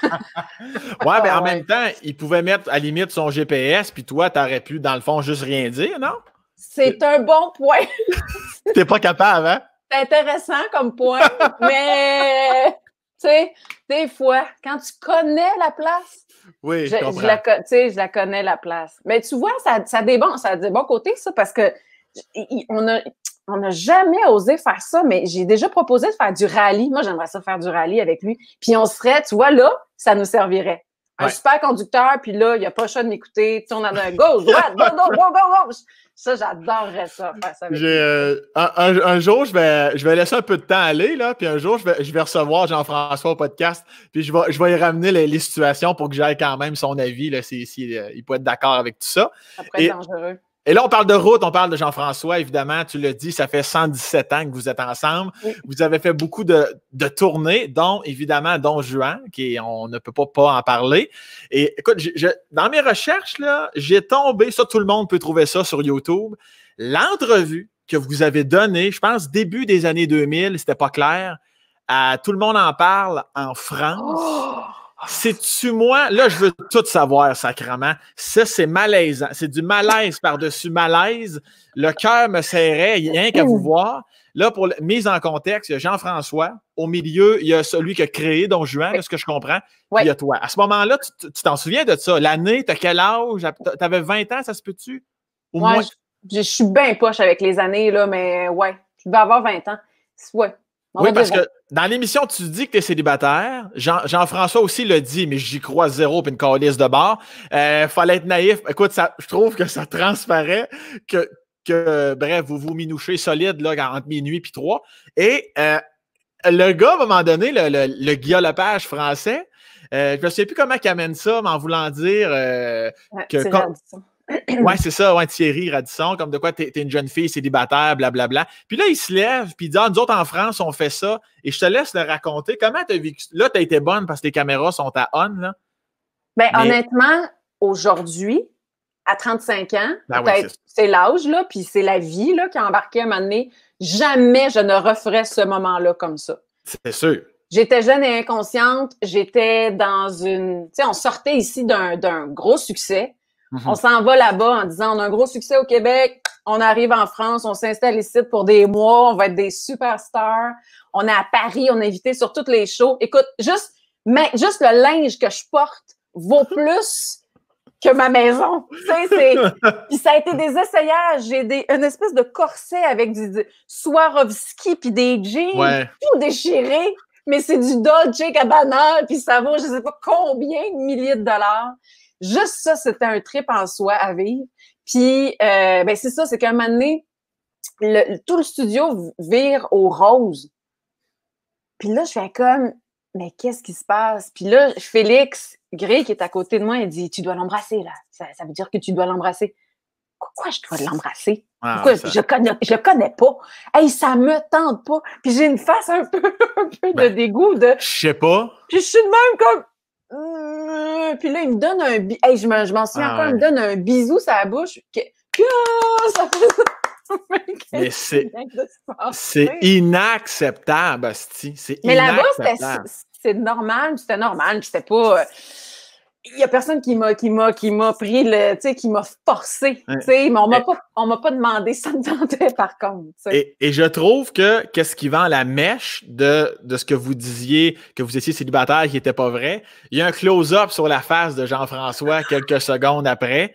Oui, mais en ah, même temps, il pouvait mettre à limite son GPS, puis toi, t'aurais pu, dans le fond, juste rien dire, non? C'est un bon point. [LAUGHS] T'es pas capable, hein? C'est intéressant comme point, mais tu sais, des fois, quand tu connais la place, oui, je, la Tu la, je la connais la place. Mais tu vois, ça, ça a des bons, des côtés, ça, parce que on a, on n'a jamais osé faire ça, mais j'ai déjà proposé de faire du rallye. Moi, j'aimerais ça faire du rallye avec lui. Puis on serait, tu vois, là, ça nous servirait. Un super conducteur, puis là, il n'y a pas choix de m'écouter, Tu on a un gauche, droite, go, go, go, go, Ça, j'adorerais ça, faire ça euh, un, jour, je vais, je vais laisser un peu de temps aller, là, puis un jour, je vais, recevoir Jean-François au podcast, puis je vais, je y ramener les, situations pour que j'aille quand même son avis, s'il euh, peut être d'accord avec tout ça. Ça pourrait être dangereux. Et là, on parle de route, on parle de Jean-François, évidemment. Tu le dis, ça fait 117 ans que vous êtes ensemble. Vous avez fait beaucoup de, tournées, dont évidemment Don Juan, qui on ne peut pas, pas en parler. Et écoute, dans mes recherches, là, j'ai tombé, ça, tout le monde peut trouver ça sur YouTube, l'entrevue que vous avez donnée, je pense, début des années 2000, c'était pas clair. À, tout le monde en parle en France. Oh! C'est-tu moi? Là, je veux tout savoir, sacrement. Ça, c'est malaise. C'est du malaise par-dessus malaise. Le cœur me serrait, rien qu'à vous voir. Là, pour mise en contexte, il y a Jean-François. Au milieu, il y a celui qui a créé Don Juan, de ce que je comprends. Oui. Il y a toi. À ce moment-là, tu t'en souviens de ça? L'année, t'as quel âge? T'avais 20 ans, ça se peut-tu? Moi, Je, suis bien poche avec les années, là, mais ouais, je devais avoir 20 ans. Oui. Oui, parce que dans l'émission, tu dis que tu es célibataire. Jean-François aussi le dit, mais j'y crois zéro puis une calice de bord. Euh, fallait être naïf. Écoute, ça, je trouve que ça transparaît que, que, bref, vous vous minouchez solide là, entre minuit puis trois. Et euh, le gars, à un moment donné, le, le, français, euh, je ne sais plus comment il amène ça, mais en voulant dire euh, que ouais, c'est ça, ouais, Thierry Radisson, comme de quoi tu es une jeune fille célibataire, blablabla. Bla, bla. Puis là, il se lève, puis il dit, ah, nous autres en France, on fait ça. Et je te laisse le raconter. Comment t'as vécu? Là, t'as été bonne parce que les caméras sont à on, là. Ben, honnêtement, aujourd'hui, à 35 ans, ben c'est l'âge, là, puis c'est la vie, là, qui a embarqué à un moment donné. Jamais je ne referais ce moment-là comme ça. C'est sûr. J'étais jeune et inconsciente. J'étais dans une. Tu sais, on sortait ici d'un gros succès Mm-hmm. On s'en va là-bas en disant on a un gros succès au Québec, on arrive en France, on s'installe ici pour des mois, on va être des superstars. On est à Paris, on est invité sur toutes les shows. Écoute, juste, mais, juste le linge que je porte vaut [LAUGHS] plus que ma maison. [LAUGHS] puis ça a été des essayages. J'ai des... une espèce de corset avec du, Swarovski puis des jeans tout déchirés. Mais c'est du à Gabbana, puis ça vaut je sais pas combien de milliers de dollars. Juste ça, c'était un trip en soi à vivre. Puis, euh, ben c'est ça, c'est qu'à un moment donné, tout le studio vire au rose. Puis là, je fais comme, mais qu'est-ce qui se passe? Puis là, Félix Gré, qui est à côté de moi, il dit, tu dois l'embrasser, là. Ça, veut dire que tu dois l'embrasser. Pourquoi je dois l'embrasser? Ah, je, connais, je le connais pas? Et ça me tente pas. Puis j'ai une face un peu, [LAUGHS] de ben, dégoût de. Je sais pas. Puis je suis de même comme puis là, il me donne un bisou. je m'en souviens ah encore, il me donne un bisou sur la bouche. Que... ça fait... [LAUGHS] c'est inacceptable, C'est inacceptable. Mais là-bas, c'est normal, c'était normal, c'était pas. Euh, il y a personne qui m'a qui m'a qui m'a pris le tu sais qui m'a forcé tu sais mais on m'a pas m'a pas demandé ça me tentait par contre et, je trouve que qu'est-ce qui vend la mèche de, ce que vous disiez que vous étiez célibataire qui n'était pas vrai il y a un close-up sur la face de Jean-François [LAUGHS] quelques secondes après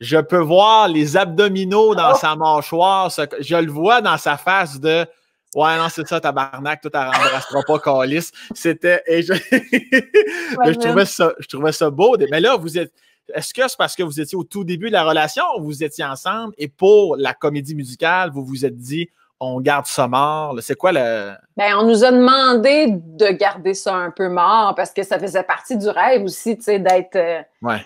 je peux voir les abdominaux dans oh! sa mâchoire je le vois dans sa face de Ouais, non, c'est ça, tabarnak, tout à pas, calice. C'était. Et je... [LAUGHS] je, trouvais ça, je trouvais ça beau. Mais là, vous êtes. Est-ce que c'est parce que vous étiez au tout début de la relation, vous étiez ensemble et pour la comédie musicale, vous vous êtes dit, on garde ça mort? C'est quoi le. Ben, on nous a demandé de garder ça un peu mort parce que ça faisait partie du rêve aussi, tu sais, d'être. Euh, ouais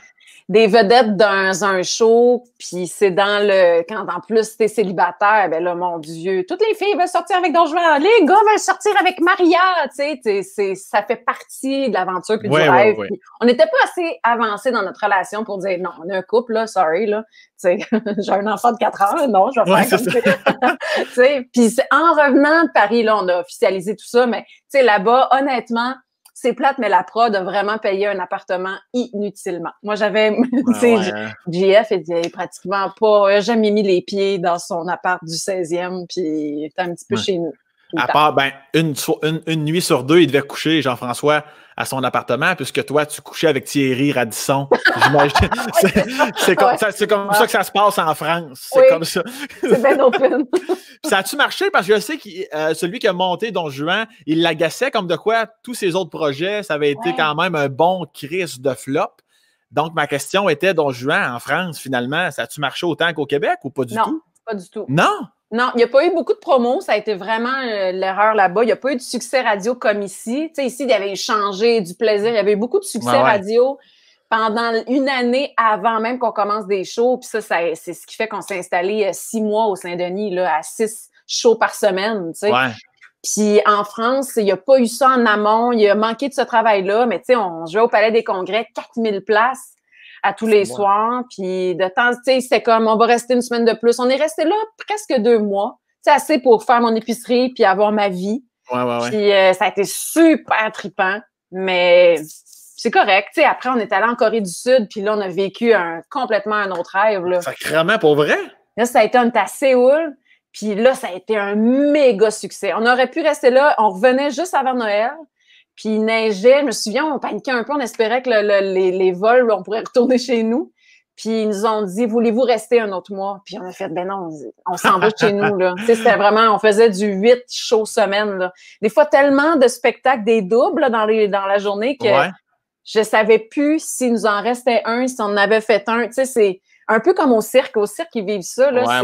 des vedettes dans un show, puis c'est dans le. Quand en plus t'es célibataire, ben là, mon Dieu, toutes les filles veulent sortir avec Don Juan, les gars veulent sortir avec Maria, tu sais, c'est, ça fait partie de l'aventure puis du rêve. on n'était pas assez avancé dans notre relation pour dire non, on est un couple, là, sorry, là, tu sais, [LAUGHS] j'ai un enfant de 4 ans, non, je vais faire [LAUGHS] Puis en revenant de Paris, là, on a officialisé tout ça, mais tu sais, là-bas, honnêtement, c'est plate, mais la prod a vraiment payé un appartement inutilement. Moi, j'avais, [LAUGHS] sais, JF, il n'avait pratiquement pas, jamais mis les pieds dans son appart du 16e, puis il était un petit peu chez nous à part ben, une, nuit sur deux, il devait coucher, Jean-François, à son appartement, puisque toi, tu couchais avec Thierry Radisson. [LAUGHS] c'est comme, ça, que ça se passe en France. C'est comme ça. open. [LAUGHS] [LAUGHS] ça a-tu marché? Parce que je sais que euh, celui qui a monté Don Juan, il l'agaçait comme de quoi tous ses autres projets, ça avait été quand même un bon crise de flop. Donc, ma question était, Don Juan, en France, finalement, ça a-tu marché autant qu'au Québec ou pas du tout? Non, pas du tout. Non? Non, il n'y a pas eu beaucoup de promos. Ça a été vraiment euh, l'erreur là-bas. Il n'y a pas eu de succès radio comme ici. Tu ici, il y avait changé du plaisir. Il y avait eu beaucoup de succès radio pendant une année avant même qu'on commence des shows. Puis ça, c'est ce qui fait qu'on s'est installé euh, six mois au Saint-Denis, à six shows par semaine. Puis en France, il n'y a pas eu ça en amont. Il a manqué de ce travail-là. Mais tu sais, on jouait au Palais des Congrès, 4000 places à tous les soirs. Puis de temps, tu sais, c'était comme on va rester une semaine de plus. On est resté là presque deux mois. C'est assez pour faire mon épicerie puis avoir ma vie. Ouais, ouais, ouais. Euh, ça a été super tripant, mais c'est correct. Tu après, on est allé en Corée du Sud, puis là, on a vécu un, complètement un autre rêve. Là. vraiment pour vrai? Là, ça a été, un à Séoul, puis là, ça a été un méga succès. On aurait pu rester là, on revenait juste avant Noël. Puis il neigeait, je me souviens, on paniquait un peu, on espérait que les, vols, on pourrait retourner chez nous. Puis ils nous ont dit, voulez-vous rester un autre mois? Puis on a fait, ben non, on, s'en va chez nous. Là. [LAUGHS] C'était vraiment, on faisait du huit chauds semaines. Là. Des fois, tellement de spectacles, des doubles dans, les, dans la journée que je savais plus s'il nous en restait un, si on en avait fait un. Tu sais, c'est un peu comme au cirque. Au cirque, ils vivent ça. Là,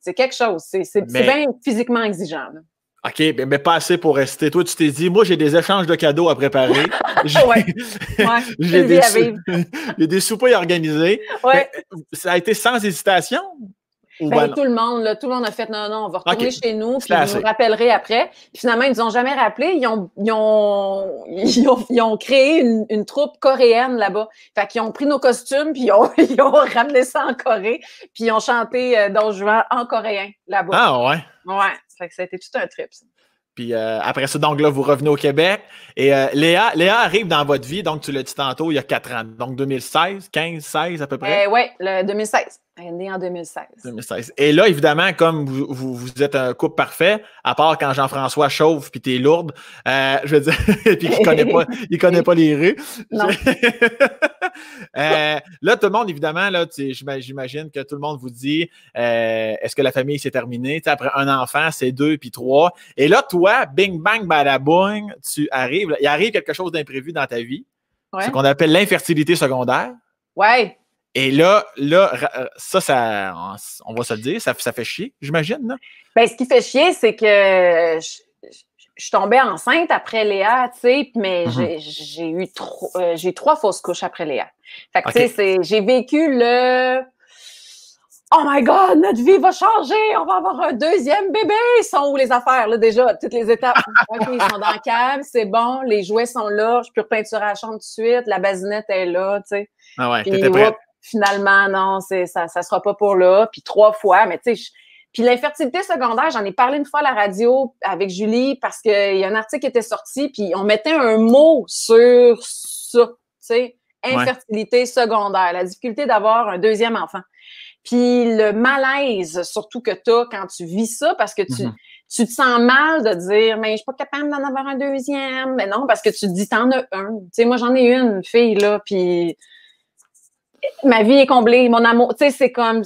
c'est, quelque chose. C'est, c'est, ben bien physiquement exigeant. Là. OK, mais, pas assez pour rester. Toi, tu t'es dit, moi, j'ai des échanges de cadeaux à préparer. [LAUGHS] J'ai ouais. [LAUGHS] ouais. des, sou... [LAUGHS] des soupers à organiser. ça a été sans hésitation? Ben, tout le monde, tout le monde a fait non, non, on va retourner chez nous, puis vous nous rappellerez après. Puis finalement, ils ne nous ont jamais rappelé. Ils ont, ils ont, créé une, troupe coréenne là-bas. Fait qu'ils ont pris nos costumes, puis ils ont, ramené ça en Corée, puis ils ont chanté euh, Don Juan en coréen là-bas. Ah ouais? Ouais. Fait que ça a été tout un trip. Puis euh, après ça, donc là, vous revenez au Québec. Et euh, Léa, Léa arrive dans votre vie, donc tu l'as dit tantôt, il y a 4 ans, donc 2016, 15, 16 à peu près. Euh, ouais, oui, 2016. Elle est née en 2016. 2016. Et là, évidemment, comme vous, êtes un couple parfait, à part quand Jean-François chauffe puis t'es lourde, euh, je veux dire, [LAUGHS] puis qu'il connaît [LAUGHS] il connaît pas les rues. Non. [LAUGHS] Euh, là, tout le monde, évidemment, là, j'imagine que tout le monde vous dit euh, est-ce que la famille s'est terminée? après un enfant, c'est deux puis trois. Et là, toi, bing bang, badaboing, tu arrives. il arrive quelque chose d'imprévu dans ta vie. Ce qu'on appelle l'infertilité secondaire. Ouais. Et là, là, euh, ça, ça, on va se le dire, ça, ça fait chier, j'imagine, non? Ben, ce qui fait chier, c'est que je, suis tombée tombais enceinte après Léa, tu sais, mais mm-hmm. j'ai eu trop, euh, j'ai trois fausses couches après Léa. Fait que, tu sais, j'ai vécu le Oh my God, notre vie va changer, on va avoir un deuxième bébé. Ils sont où les affaires, là, déjà? Toutes les étapes. [LAUGHS] ils sont dans le câble, c'est bon, les jouets sont là, je peux repeinturer la chambre tout de suite, la basinette est là, tu sais. Ah ouais, t'étais prête finalement, non, c'est, ça sera pas pour là. Puis trois fois, mais tu sais, puis l'infertilité secondaire, j'en ai parlé une fois à la radio avec Julie parce qu'il y a un article qui était sorti, puis on mettait un mot sur ça, tu sais, infertilité secondaire, la difficulté d'avoir un deuxième enfant. Puis le malaise, surtout que tu quand tu vis ça, parce que tu, mm-hmm. tu te sens mal de dire, mais je suis pas capable d'en avoir un deuxième. Mais non, parce que tu te dis, t'en as un. Tu sais, moi, j'en ai une, fille, là, puis ma vie est comblée, mon amour, tu sais, c'est comme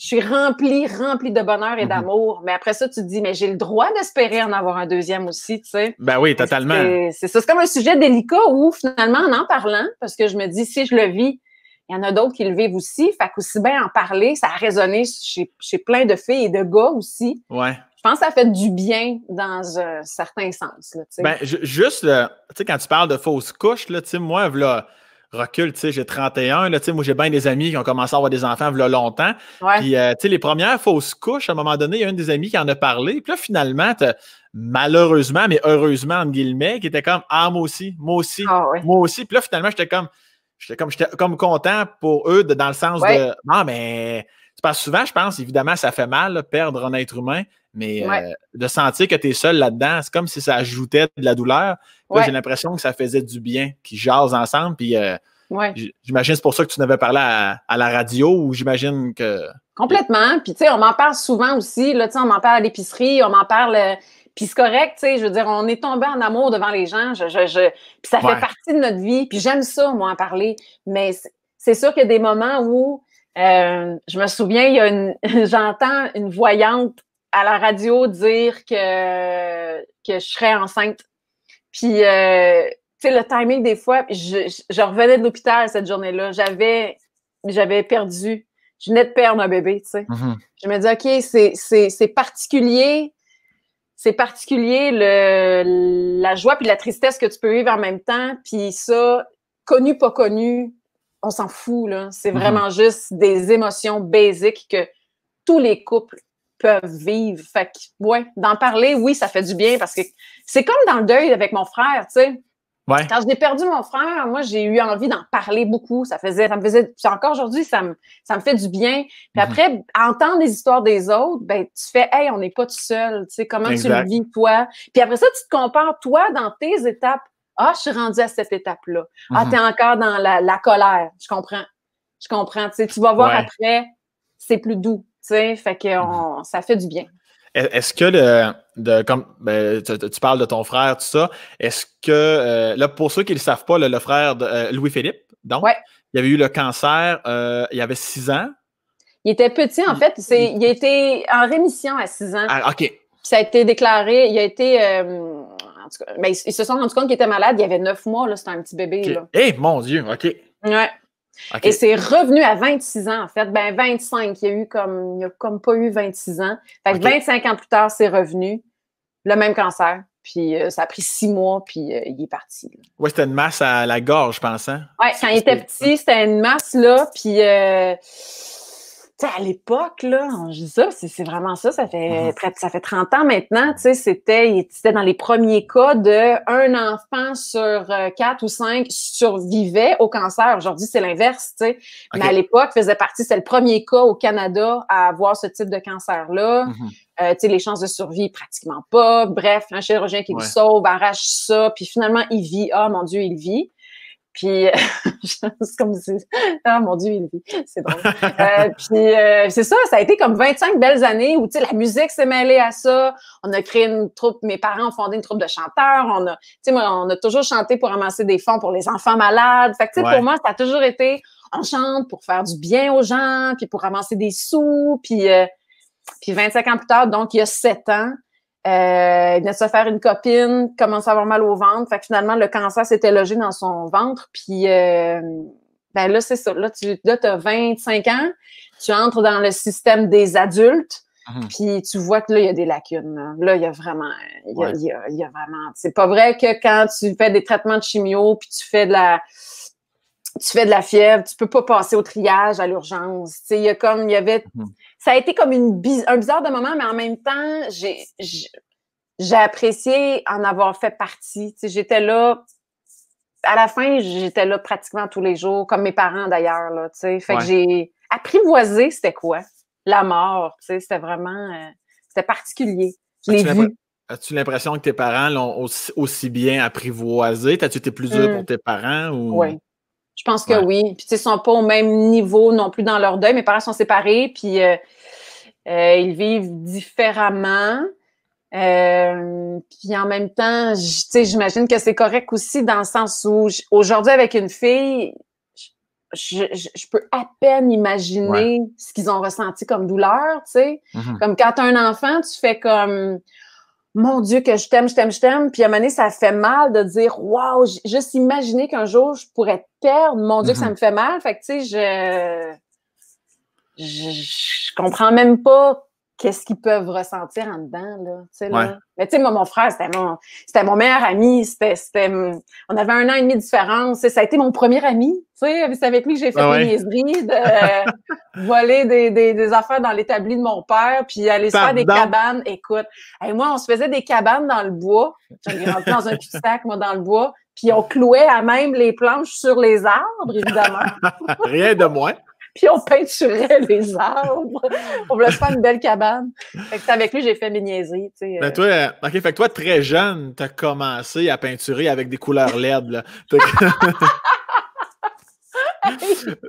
je suis remplie, remplie de bonheur et mhm. d'amour. Mais après ça, tu te dis, mais j'ai le droit d'espérer en avoir un deuxième aussi, tu sais. Ben oui, totalement. C'est ça. C'est comme un sujet délicat où, finalement, en en parlant, parce que je me dis, si je le vis, il y en a d'autres qui le vivent aussi. Fait qu'aussi bien en parler, ça a résonné chez, plein de filles et de gars aussi. Ouais. Je pense que ça fait du bien dans un certain sens. Là, ben, juste, euh, tu sais, quand tu parles de fausses couches, là, tu sais, moi, là, recul, tu sais, j'ai 31, là, tu sais, moi, j'ai bien des amis qui ont commencé à avoir des enfants il y a longtemps. Puis, euh, tu sais, les premières fausses couches, à un moment donné, il y a un des amis qui en a parlé. Puis là, finalement, malheureusement, mais heureusement, Guillemet qui était comme, ah, moi aussi, moi aussi, ah, moi aussi. Puis là, finalement, j'étais comme, j'étais comme, comme content pour eux dans le sens de, non, ah, mais, parce pas souvent, je pense, évidemment, ça fait mal, perdre un être humain. Mais euh, de sentir que tu es seul là-dedans, c'est comme si ça ajoutait de la douleur. J'ai l'impression que ça faisait du bien, qu'ils jasent ensemble. Puis que euh, j'imagine c'est pour ça que tu n'avais parlé à, la radio ou j'imagine que. Complètement. Puis tu sais, on m'en parle souvent aussi. Là, on m'en parle à l'épicerie, on m'en parle. Euh, puis c'est correct, tu sais, je veux dire, on est tombé en amour devant les gens. puis ça fait partie de notre vie. Puis j'aime ça, moi, en parler. Mais c'est sûr qu'il y a des moments où je me souviens, il y a une, [LAUGHS] j'entends une voyante à la radio dire que, que je serais enceinte. Puis, euh, tu sais, le timing des fois, je, revenais de l'hôpital cette journée-là. J'avais, j'avais perdu. Je venais de perdre un bébé, tu sais. Mm-hmm. Je me dis, OK, c'est particulier. C'est particulier le, la joie puis la tristesse que tu peux vivre en même temps. Puis ça, connu, pas connu, on s'en fout, là. C'est mm-hmm. vraiment juste des émotions basiques que tous les couples peuvent vivre. Fait ouais, d'en parler, oui, ça fait du bien parce que c'est comme dans le deuil avec mon frère, tu sais. Ouais. Quand j'ai perdu mon frère, moi, j'ai eu envie d'en parler beaucoup. Ça faisait, ça me faisait, encore aujourd'hui, ça me, ça me fait du bien. Puis mhm. après, entendre les histoires des autres, ben, tu fais, hey, on n'est pas tout seul. Tu sais, comment tu le vis, toi? Puis après ça, tu te compares, toi, dans tes étapes. Ah, je suis rendue à cette étape-là. Ah, mhm. t'es encore dans la, colère. Je comprends. Je comprends. Tu tu vas voir après, c'est plus doux sais, fait que on, ça fait du bien. E-, est-ce que le, de, comme ben, tu, parles de ton frère, tout ça, est-ce que euh, là, pour ceux qui ne le savent pas, le, frère de euh, Louis-Philippe, donc, ouais. il avait eu le cancer, euh, il avait six ans. Il était petit, en fait. Il... il était en rémission à 6 ans. Ah, OK. Puis ça a été déclaré, il a été. Euh, en tout cas, ben, ils, se sont rendus compte qu'il était malade, il y avait neuf mois, là, c'était un petit bébé. Okay. Hé, eh, mon Dieu, OK. Ouais. Et c'est revenu à 26 ans, en fait. Ben, 25, il y a eu comme, il y a comme pas eu 26 ans. Fait que 25 ans plus tard, c'est revenu. Le même cancer. Puis euh, ça a pris six mois, puis euh, il est parti. Oui, c'était une masse à la gorge, je pense. Hein? Oui, quand il était petit, c'était une masse là, puis euh, à l'époque, là, je dis ça, c'est vraiment ça, ça fait, mmh ça fait 30 ans maintenant, tu sais, c'était, dans les premiers cas de un enfant sur euh, quatre ou cinq survivait au cancer. Aujourd'hui, c'est l'inverse, tu sais. Mais à l'époque, faisait partie, c'est le premier cas au Canada à avoir ce type de cancer-là. Mmh euh, les chances de survie, pratiquement pas. Bref, un chirurgien qui ouais. le sauve, arrache ça, puis finalement, il vit. Ah, mon Dieu, il vit. Puis, c'est euh, [LAUGHS] comme si... Ah, mon Dieu, C'est drôle. [LAUGHS] Euh, puis, euh, c'est ça, ça a été comme 25 belles années où, tu sais, la musique s'est mêlée à ça. On a créé une troupe, mes parents ont fondé une troupe de chanteurs. On a, tu sais, on a toujours chanté pour ramasser des fonds pour les enfants malades. Fait que, tu sais, pour moi, ça a toujours été, on chante pour faire du bien aux gens, puis pour ramasser des sous, puis... puis 25 ans plus tard, donc il y a 7 ans, euh, il venait de se faire une copine, commence à avoir mal au ventre. Fait que finalement, le cancer s'était logé dans son ventre. Puis euh, ben là, c'est ça. Là, tu as 25 ans, tu entres dans le système des adultes. Mhm. Puis tu vois que là, il y a des lacunes. Là, il y a vraiment. il y a vraiment. C'est pas vrai que quand tu fais des traitements de chimio, puis tu fais de la tu fais de la fièvre, tu peux pas passer au triage, à l'urgence. Tu sais, comme, il y avait, mm-hmm. ça a été comme une, un bizarre de moment, mais en même temps, j'ai, j'ai apprécié en avoir fait partie. Tu sais, j'étais là, à la fin, j'étais là pratiquement tous les jours, comme mes parents d'ailleurs, là, tu sais. Fait que j'ai apprivoisé, c'était quoi? La mort, tu sais, c'était vraiment, euh, particulier. Je As-tu l'impression que tes parents l'ont aussi, bien apprivoisé? As-tu été plus dur hum. pour tes parents? Ou... Oui. Je pense que oui. Puis, ils ne sont pas au même niveau non plus dans leur deuil. Mes parents sont séparés, puis euh, euh, ils vivent différemment. Euh, puis en même temps, j'imagine que c'est correct aussi dans le sens où aujourd'hui avec une fille, je, peux à peine imaginer ce qu'ils ont ressenti comme douleur, tu sais. Mm-hmm. Comme quand as un enfant, tu fais comme mon Dieu, que je t'aime, je t'aime, je t'aime. Puis à un moment donné, ça fait mal de dire, waouh, juste imaginer qu'un jour, je pourrais perdre. Mon Dieu, que ça mm-hmm. me fait mal. Fait tu sais, je... je. Je comprends même pas qu'est-ce qu'ils peuvent ressentir en dedans. Là, Mais tu sais, moi, mon frère, c'était mon, c'était mon meilleur ami. C'était, on avait un an et demi de différence. Ça a été mon premier ami. C'est avec lui que j'ai fait mes des de [LAUGHS] voler des, des, affaires dans l'établi de mon père, puis aller se faire des cabanes. Écoute, et moi, on se faisait des cabanes dans le bois. J'en ai dans un cul sac moi, dans le bois. Puis on clouait à même les planches sur les arbres, évidemment. [LAUGHS] Rien de moins puis on peinturait les arbres. on voulait se faire une belle cabane. Fait que c'est avec lui j'ai fait mes niaiseries. Ben euh. toi, euh, OK, fait que toi, très jeune, t'as commencé à peinturer avec des couleurs LED. Là. [LAUGHS]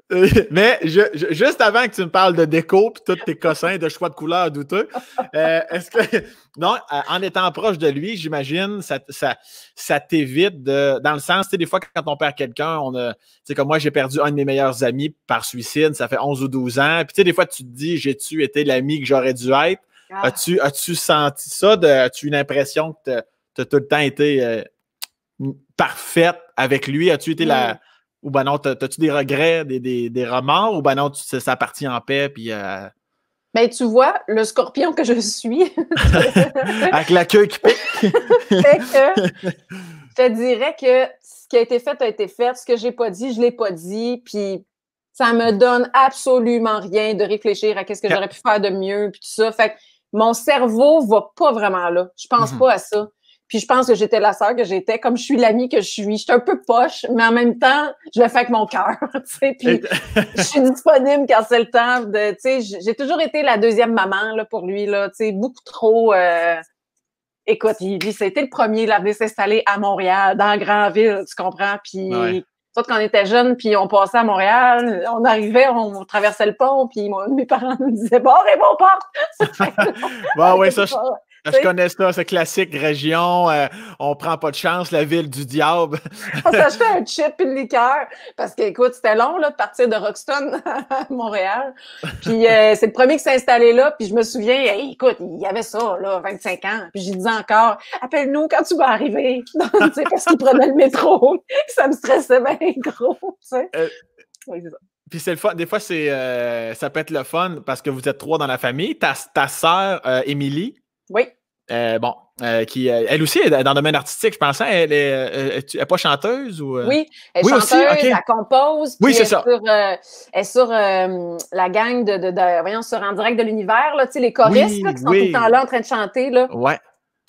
[LAUGHS] Mais juste avant que tu me parles de déco puis tous tes cossins de choix de couleurs douteux, euh, est-ce que. [LAUGHS] Non, euh, en étant proche de lui, j'imagine, ça, ça, ça t'évite de. Dans le sens, tu sais, des fois, quand on perd quelqu'un, on a. Tu sais, comme moi, j'ai perdu un de mes meilleurs amis par suicide, ça fait 11 ou 12 ans. Puis, tu sais, des fois, tu te dis, j'ai-tu été l'ami que j'aurais dû être? Ah. As-tu as senti ça? as-tu une impression que tu as tout le temps été euh, parfaite avec lui? As-tu été hmm. la ou ben non, as-tu des regrets, des, des, remords, ou ben non, tu, ça partit en paix, puis. Euh, ben, tu vois, le scorpion que je suis. [LAUGHS] Avec la queue qui pique. [LAUGHS] que, je te dirais que ce qui a été fait a été fait. Ce que j'ai pas dit, je l'ai pas dit. Puis ça me mm. donne absolument rien de réfléchir à qu'est-ce que j'aurais pu faire de mieux. Puis tout ça. Fait que mon cerveau va pas vraiment là. Je pense mm-hmm. pas à ça. Puis je pense que j'étais la sœur que j'étais, comme je suis l'amie que je suis. j'étais un peu poche, mais en même temps, je le fais avec mon cœur. [LAUGHS] tu Puis [LAUGHS] je suis disponible quand c'est le temps de. J'ai toujours été la deuxième maman là, pour lui. Là, beaucoup trop. Euh, écoute, lui, c'était le premier là, de s'installer à Montréal, dans la grande ville, tu comprends? Puis quand on était jeunes, puis on passait à Montréal, on arrivait, on traversait le pont, puis mes parents nous disaient « Bon, et bon, porte! » Bah [LAUGHS] ouais, ça, je connais ça, ce classique région, euh, on prend pas de chance, la ville du diable. [LAUGHS] on s'achetait un chip et une liqueur, parce que, écoute, c'était long de partir de Roxton [LAUGHS] Montréal. Puis euh, c'est le premier qui s'est installé là, puis je me souviens, écoute, il y avait ça, là, 25 ans. Puis j'y disais encore, appelle-nous quand tu vas arriver. [LAUGHS] parce qu'il prenait le métro, ça me stressait bien gros. Euh, oui, c'est ça. Puis c'est le fun. Des fois, c'est, ça peut être le fun parce que vous êtes trois dans la famille. Ta, ta sœur, Émilie, oui. Euh, bon, euh, qui, euh, elle aussi est dans le domaine artistique, je pensais. Elle est, pas chanteuse ou Oui, elle est oui, chanteuse, elle compose. Oui, c'est ça. elle est sur la gang de, de, voyons, sur en direct de l'univers là, tu sais, les choristes qui sont tout le temps là en train de chanter là. Ouais.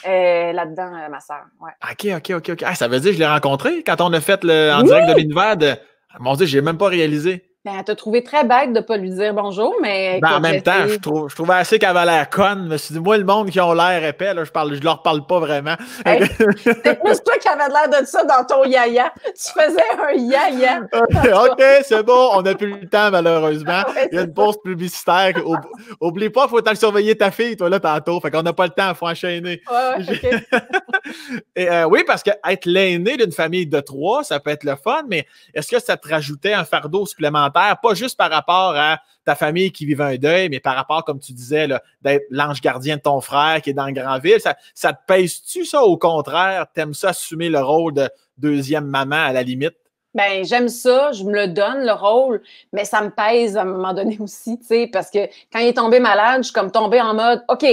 là-dedans, ma soeur. OK, OK, OK, OK. Ah, ça veut dire que je l'ai rencontrée quand on a fait le en direct de l'univers de. Mon Dieu, n'ai même pas réalisé. Ben, elle t'a trouvé très bête de ne pas lui dire bonjour, mais. Ben, en même temps, je, trouve, je trouvais assez qu'elle avait l'air conne. Mais suis moi, le monde qui ont l'air épais, je ne je leur parle pas vraiment. c'est plus toi qui avais l'air de ça dans ton yaya. Tu faisais un yaya. [LAUGHS] OK, c'est bon, on n'a plus le temps, malheureusement. [LAUGHS] Il y a une pause publicitaire. Oublie pas, il faut surveiller ta fille, toi, là, tantôt. Fait qu'on n'a pas le temps, il faut enchaîner. [LAUGHS] Euh, oui, parce qu'être être l'aîné d'une famille de trois, ça peut être le fun, mais est-ce que ça te rajoutait un fardeau supplémentaire? pas juste par rapport à ta famille qui vivait un deuil, mais par rapport, comme tu disais, d'être l'ange gardien de ton frère qui est dans le grand ville. Ça, te pèse-tu ça au contraire? T'aimes ça assumer le rôle de deuxième maman à la limite? Ben, j'aime ça, je me le donne, le rôle, mais ça me pèse à un moment donné [LAUGHS] aussi, tu sais, parce que quand il est tombé malade, je suis comme tombée en mode, OK,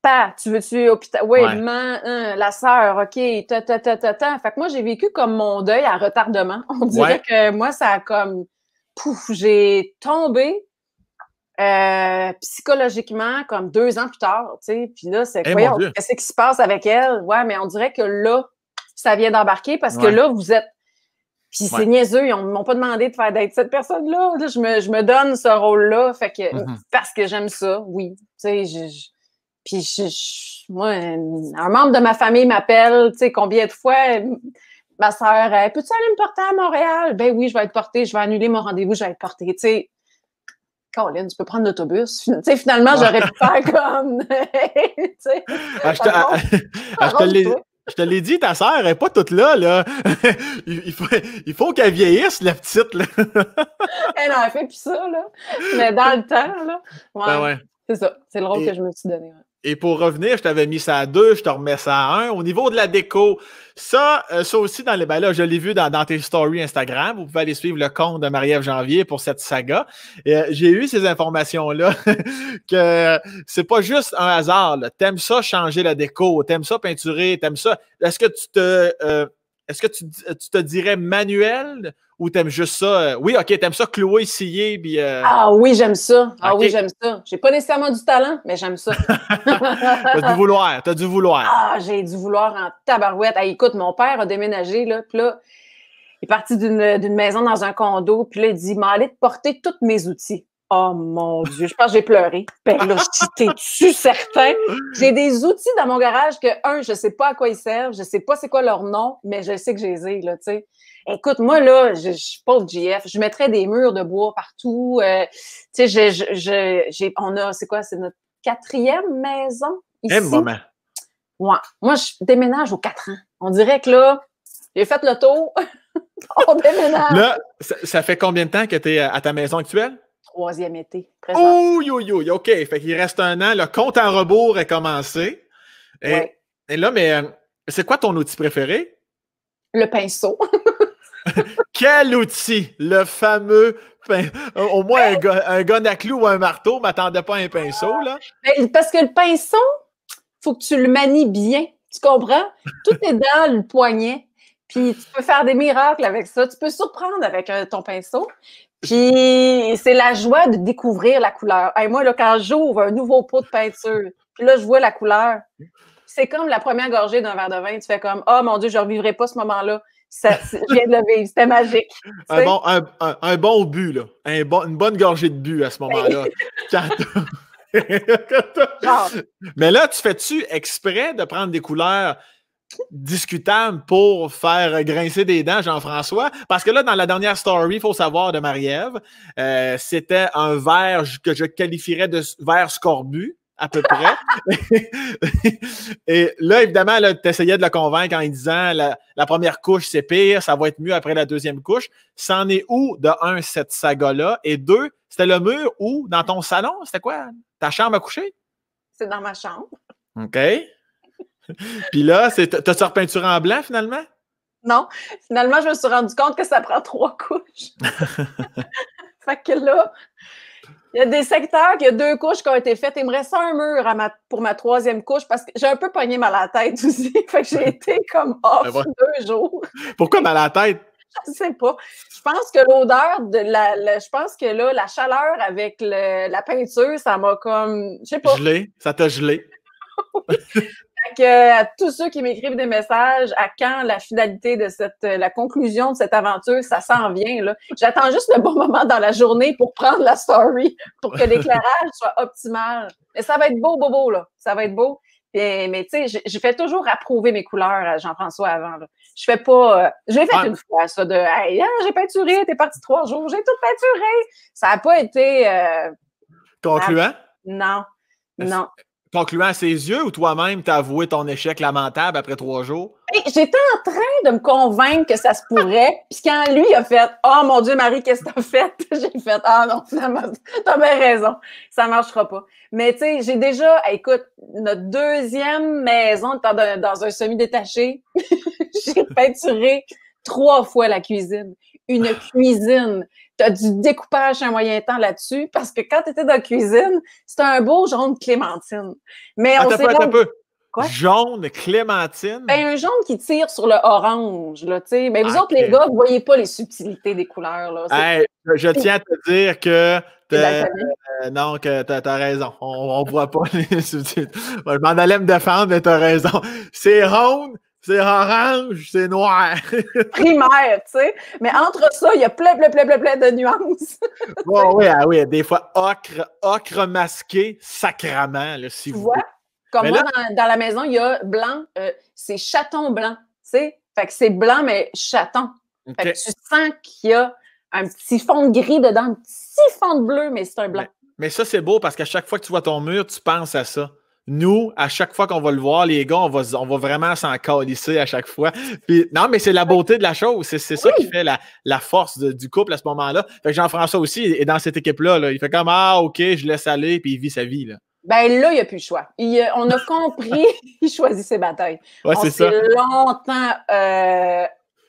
pas, tu veux-tu hôpital? Oui, maman, hein, la sœur, OK, ta, ta, ta, ta, ta. Fait que moi, j'ai vécu comme mon deuil à retardement. [LAUGHS] On dirait que moi, ça a comme pouf, j'ai tombé euh, psychologiquement comme deux ans plus tard, tu sais. Puis là, c'est quoi? Eh, Qu'est-ce qui se passe avec elle? Ouais, mais on dirait que là, ça vient d'embarquer parce que là, vous êtes. Puis c'est niaiseux, ils ne m'ont pas demandé de faire d'être cette personne-là. je, me, donne ce rôle-là fait que, mm-hmm. parce que j'aime ça, oui. Puis, moi, un membre de ma famille m'appelle, tu sais, combien de fois, ma sœur, euh, peux-tu aller me porter à Montréal? Ben oui, je vais être portée, je vais annuler mon rendez-vous, je vais être portée. Tu sais, Colin, tu peux prendre l'autobus. [LAUGHS] Tu sais, finalement, j'aurais pu faire [LAUGHS] comme. [LAUGHS] tu sais, je te, l'ai dit, ta sœur n'est pas toute là, là. il, faut, il faut qu'elle vieillisse, la petite, là. elle en fait plus ça, là. Mais dans le temps, là. Ouais, ben ouais. C'est ça. C'est le rôle que je me suis donné. Et pour revenir, je t'avais mis ça à deux, je te remets ça à un. Au niveau de la déco, ça, euh, ça aussi, dans les, ben là, je l'ai vu dans, dans, tes stories Instagram. Vous pouvez aller suivre le compte de Marie-Ève Janvier pour cette saga. Euh, J'ai eu ces informations-là [LAUGHS] que c'est pas juste un hasard. T'aimes ça changer la déco, t'aimes ça peinturer, t'aimes ça. Est-ce que tu te. Euh, est-ce que euh, tu, te dirais manuel ou t'aimes juste ça? Euh, oui, OK, t'aimes ça clouer, scier, puis... Euh, ah oui, j'aime ça. Ah oui, j'aime ça. J'ai pas nécessairement du talent, mais j'aime ça. [LAUGHS] t'as dû vouloir, t'as dû vouloir. Ah, j'ai dû vouloir en tabarouette. écoute, mon père a déménagé, là, puis là, il est parti d'une maison dans un condo, puis là, il dit, m'allez te porter tous mes outils. Oh mon Dieu, je pense que j'ai pleuré. Ben là, t'es-tu certain? J'ai des outils dans mon garage que, un, je sais pas à quoi ils servent, je sais pas c'est quoi leur nom, mais je sais que j'ai les ai, là, tu sais. Écoute, moi, là, je suis pas le GF, je mettrais des murs de bois partout. Euh, tu sais, j'ai, on a, c'est quoi, c'est notre quatrième maison eh, ici. Même Moi, je déménage aux quatre ans. On dirait que là, j'ai fait le tour, [LAUGHS] on déménage. Là, ça, ça fait combien de temps que tu es à ta maison actuelle? troisième été. Ouh, yo, yo, OK. Fait qu'il reste un an. Le compte en rebours est commencé. Et, là, mais euh, c'est quoi ton outil préféré? Le pinceau. [LAUGHS] Quel outil? Le fameux Au moins, un, à ben, clous ou un marteau m'attendait pas à un pinceau, là. Ben, parce que le pinceau, faut que tu le manies bien. Tu comprends? Tout est dans le poignet. Puis tu peux faire des miracles avec ça. Tu peux surprendre avec euh, ton pinceau. Puis c'est la joie de découvrir la couleur. Et moi, là, quand j'ouvre un nouveau pot de peinture, puis là, je vois la couleur, c'est comme la première gorgée d'un verre de vin. Tu fais comme Oh mon Dieu, je ne revivrai pas ce moment-là. je viens de le vivre, c'était magique. Un bon, un, bon, but, là. une bonne gorgée de but à ce moment-là. [LAUGHS] [LAUGHS] Mais là, tu fais-tu exprès de prendre des couleurs discutable pour faire grincer des dents Jean-François. Parce que là, dans la dernière story, il faut savoir de Marie-Ève, euh, c'était un verre que je qualifierais de verre scorbu à peu près. [LAUGHS] et là, évidemment, tu essayais de la convaincre en disant la, première couche, c'est pire, ça va être mieux après la deuxième couche. C'en est où, de un, cette saga-là? Et deux, c'était le mur ou dans ton salon? C'était quoi? Ta chambre à coucher? C'est dans ma chambre. OK. Puis là, t'as-tu repeinturé en blanc finalement? Non. Finalement, je me suis rendu compte que ça prend trois couches. [LAUGHS] fait que là, il y a des secteurs, qui a deux couches qui ont été faites. Il me reste un mur pour ma troisième couche parce que j'ai un peu pogné mal à la tête aussi. [LAUGHS] Fait que j'ai été comme [LAUGHS] off eh ben. deux jours. Pourquoi mal à la tête? Je sais pas. Je pense que l'odeur de la, Je pense que là, la chaleur avec la peinture, ça m'a comme. Je sais pas. Gelé. Ça t'a gelé. Euh, à tous ceux qui m'écrivent des messages, à quand la finalité de cette, euh, la conclusion de cette aventure, ça s'en vient, là. J'attends juste le bon moment dans la journée pour prendre la story, pour que l'éclairage soit optimal. Mais ça va être beau, beau, beau, là. Ça va être beau. mais tu sais, je fais toujours approuver mes couleurs à Jean-François avant. Je fais pas. Euh, je j'ai fait ah. une fois ça de Hey, hein, j'ai peinturé, t'es parti trois jours, j'ai tout peinturé. Ça n'a pas été. Concluant? Non. Non. Concluant à ses yeux ou toi-même t'as avoué ton échec lamentable après trois jours? J'étais en train de me convaincre que ça se pourrait. Puis quand lui a fait Oh mon Dieu, Marie, qu'est-ce que t'as fait? [LAUGHS] j'ai fait Ah non, t'as bien raison, ça marchera pas. Mais tu sais, j'ai déjà, écoute, notre deuxième maison dans un semi-détaché, [LAUGHS] j'ai peinturé trois fois la cuisine. Une [LAUGHS] cuisine tu as du découpage à moyen temps là-dessus, parce que quand tu étais dans la cuisine, c'était un beau jaune clémentine. Mais ah, on sait un peu. Quoi? Jaune clémentine? Ben, un jaune qui tire sur le orange, là, tu sais. Mais ben, vous ah, autres, les gars, vous voyez pas les subtilités des couleurs, là. je tiens à te dire que... [LAUGHS] Euh, non, que t'as as raison. On, ne voit pas [LAUGHS] les subtilités. je m'en allais me défendre, mais t'as raison. C'est rond c'est orange, c'est noir. [LAUGHS] Primaire, tu sais. Mais entre ça, il y a plein, plein, plein, plein, plein de nuances. [LAUGHS] oui, ah, oui, des fois ocre, ocre masqué, sacrament, là, si tu vois? Comme moi, dans, la maison, il y a blanc, euh, c'est chaton blanc, tu sais. Fait que c'est blanc, mais chaton. Fait que tu sens qu'il y a un petit fond de gris dedans, un petit fond de bleu, mais c'est un blanc. mais ça, c'est beau parce qu'à chaque fois que tu vois ton mur, tu penses à ça nous, à chaque fois qu'on va le voir, les gars, on va, on va vraiment s'en calisser à chaque fois. Puis, non, mais c'est la beauté de la chose. C'est ça qui fait la, force du couple à ce moment-là. que Jean-François aussi est dans cette équipe-là. Il fait comme Ah, OK, je laisse aller, puis il vit sa vie. Là. Ben là, il n'y a plus le choix. Euh, on a compris [LAUGHS] [LAUGHS] qu'il choisit ses batailles. on s'est longtemps euh,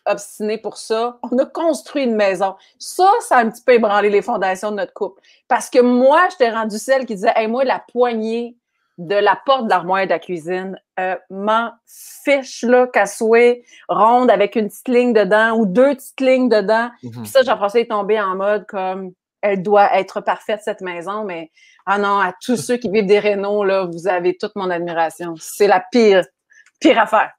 obstiné pour ça. On a construit une maison. Ça, ça a un petit peu ébranlé les fondations de notre couple. Parce que moi, j'étais rendu celle qui disait hey, moi, la poignée de la porte de l'armoire de la cuisine. Euh, m'en fiche, là, qu'elle ronde avec une petite ligne dedans ou deux petites lignes dedans. Mhm. Puis ça, Jean-François est tombé en mode comme elle doit être parfaite, cette maison, mais ah non, à tous [LAUGHS] ceux qui vivent des rénaux, là, vous avez toute mon admiration. C'est la pire, pire affaire.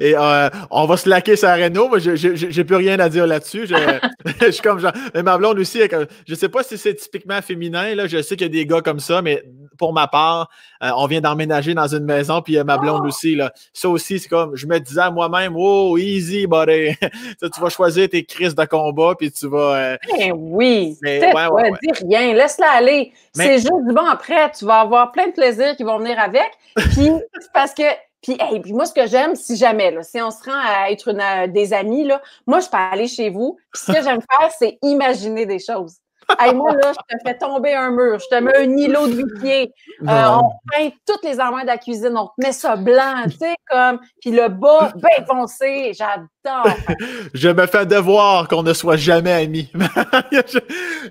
Et, [LAUGHS] euh, on va se laquer sa Renault, mais j'ai plus rien à dire là-dessus. [LAUGHS] Je, suis comme genre. Mais ma blonde aussi, je sais pas si c'est typiquement féminin, là. je sais qu'il y a des gars comme ça, mais pour ma part, euh, on vient d'emménager dans une maison, puis euh, ma blonde aussi. Là. Ça aussi, c'est comme, je me disais à moi-même, oh, easy, buddy. [LAUGHS] tu vas choisir tes crises de combat, puis tu vas. Ben oui, mais, dis rien, laisse-la aller. C'est juste du bon après, tu vas avoir plein de plaisirs qui vont venir avec. Puis, parce que puis, puis moi, ce que j'aime, si jamais, là, si on se rend à être euh, des amis, là, moi, je peux aller chez vous. Puis ce que j'aime [LAUGHS] faire, c'est imaginer des choses. Hey, moi, là, je te fais tomber un mur, je te mets un îlot de huit euh, on peint toutes les armoires de la cuisine, on te met ça blanc, tu sais, comme, puis le bas, bien foncé, j'adore. [LAUGHS] je me fais devoir qu'on ne soit jamais amis. [LAUGHS]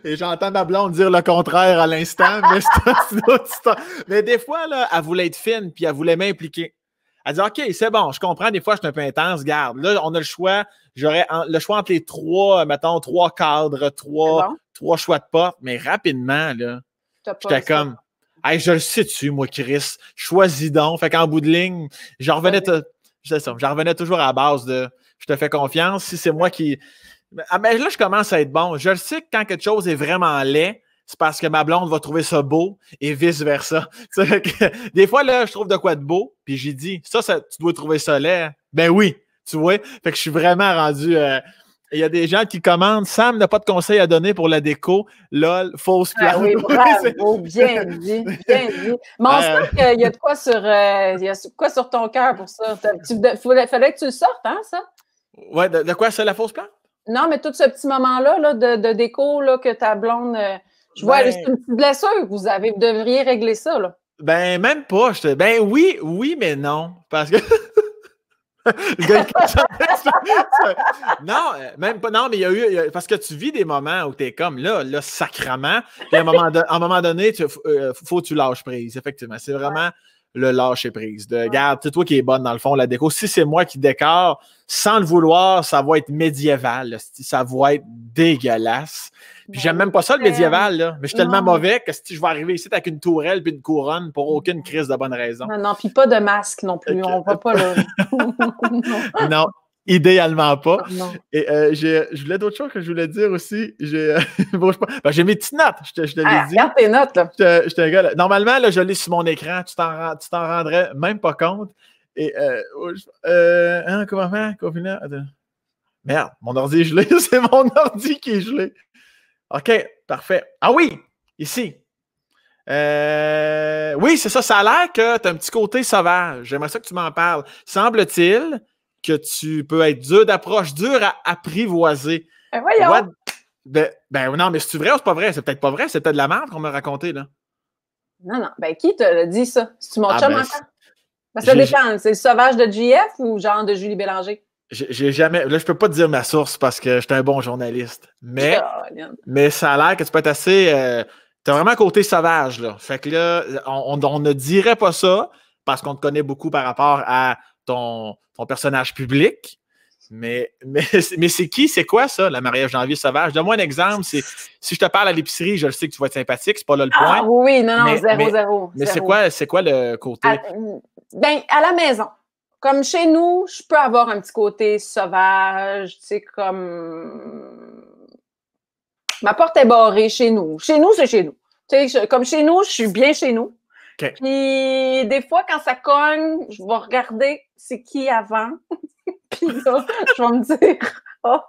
Et j'entends ma blonde dire le contraire à l'instant, mais, mais des fois, là, elle voulait être fine, puis elle voulait m'impliquer. Elle dit « OK, c'est bon, je comprends, des fois, je suis un peu intense, garde. Là, on a le choix. J'aurais le choix entre les trois, euh, mettons, trois cadres, trois, trois choix de porte, mais rapidement, là, j'étais comme Hey, je le sais-tu, moi, Chris, choisis donc. Fait qu'en bout de ligne, j'en revenais, j'en revenais toujours à la base de je te fais confiance. Si c'est moi qui. Ah, mais là, je commence à être bon. Je le sais que quand quelque chose est vraiment laid, c'est parce que ma blonde va trouver ça beau et vice-versa. [LAUGHS] des fois, là, je trouve de quoi de beau, puis j'ai dit, ça, tu dois trouver ça laid. Hein. Ben oui, tu vois. Fait que je suis vraiment rendu. Euh, il y a des gens qui commandent Sam n'a pas de conseil à donner pour la déco. Lol, fausse ah oui, [LAUGHS] bien dit, bien dit. Mais on euh, sent qu'il y a de quoi sur, euh, quoi sur ton cœur pour ça. Tu, fallait, que tu le sortes, hein, ça? Ouais, de, quoi c'est la fausse plante? Non, mais tout ce petit moment-là là, de, déco là, que ta blonde. Je vois, ben c'est une petite blessure. Vous, avez, devriez régler ça, là. Ben, même pas. Ben oui, oui, mais non. Parce que. [LAUGHS] [LAUGHS] non, euh, même pas. Non, mais il y a eu. parce que tu vis des moments où tu es comme là, là, sacrament. Puis à un moment, un moment donné, euh, faut que tu lâches prise, effectivement. C'est vraiment le lâcher prise. De, garde c'est toi qui es bonne dans le fond, la déco. Si c'est moi qui décore, sans le vouloir, ça va être médiéval. Ça va être dégueulasse. Puis j'aime ben même pas ça le médiéval, mais je suis tellement mauvais que si je vais arriver ici avec une tourelle puis une couronne pour aucune crise de bonne raison. Non, non, puis pas de masque non plus. On va pas là. [LAUGHS] [LAUGHS] non, Idéalement pas. Ah, et euh, je voulais d'autres choses que je voulais dire aussi. J'ai euh, [LAUGHS] ben, mes petites notes, je je ah, dit. Regarde tes notes, là. Je, je te Normalement, là, je lis sur mon écran, tu t'en rendrais même pas compte. Et euh, oh, euh, hein, comment faire? Merde, mon ordi est gelé, [LAUGHS] c'est mon ordi qui est gelé. OK, parfait. Ah oui, ici. oui, c'est ça, ça a l'air que tu as un petit côté sauvage. J'aimerais ça que tu m'en parles. Semble-t-il que tu peux être dur d'approche, dur à apprivoiser. Ben voyons! Ben, ben, non, mais c'est vrai ou c'est pas vrai? C'est peut-être pas vrai, c'est peut-être de la merde qu'on m'a raconté, là. Non, non. Ben qui te l'a dit, ça? C'est-tu mon ah, ben, ça dépend. C'est le sauvage de JF ou genre de Julie Bélanger? J'ai jamais. Là, je peux pas te dire ma source parce que j'étais un bon journaliste. Mais, mais ça a l'air que tu peux être assez. tu euh, T'as vraiment côté sauvage, là. Fait que là, on, ne dirait pas ça parce qu'on te connaît beaucoup par rapport à ton, ton personnage public. Mais, mais, [LAUGHS] mais c'est qui, c'est quoi ça, la mariage janvier sauvage? Donne-moi un exemple. Si je te parle à l'épicerie, je le sais que tu vas être sympathique, c'est pas là le ah, point. oui, non, non, zéro, zéro. Mais c'est quoi, le côté? À, ben, à la maison. Comme chez nous, je peux avoir un petit côté sauvage, tu sais, comme. Ma porte est barrée chez nous. Chez nous, c'est chez nous. Tu sais, comme chez nous, je suis bien chez nous. Puis des fois, quand ça cogne, je vais regarder c'est qui avant. [LAUGHS] Puis je vais me dire, [LAUGHS] oh.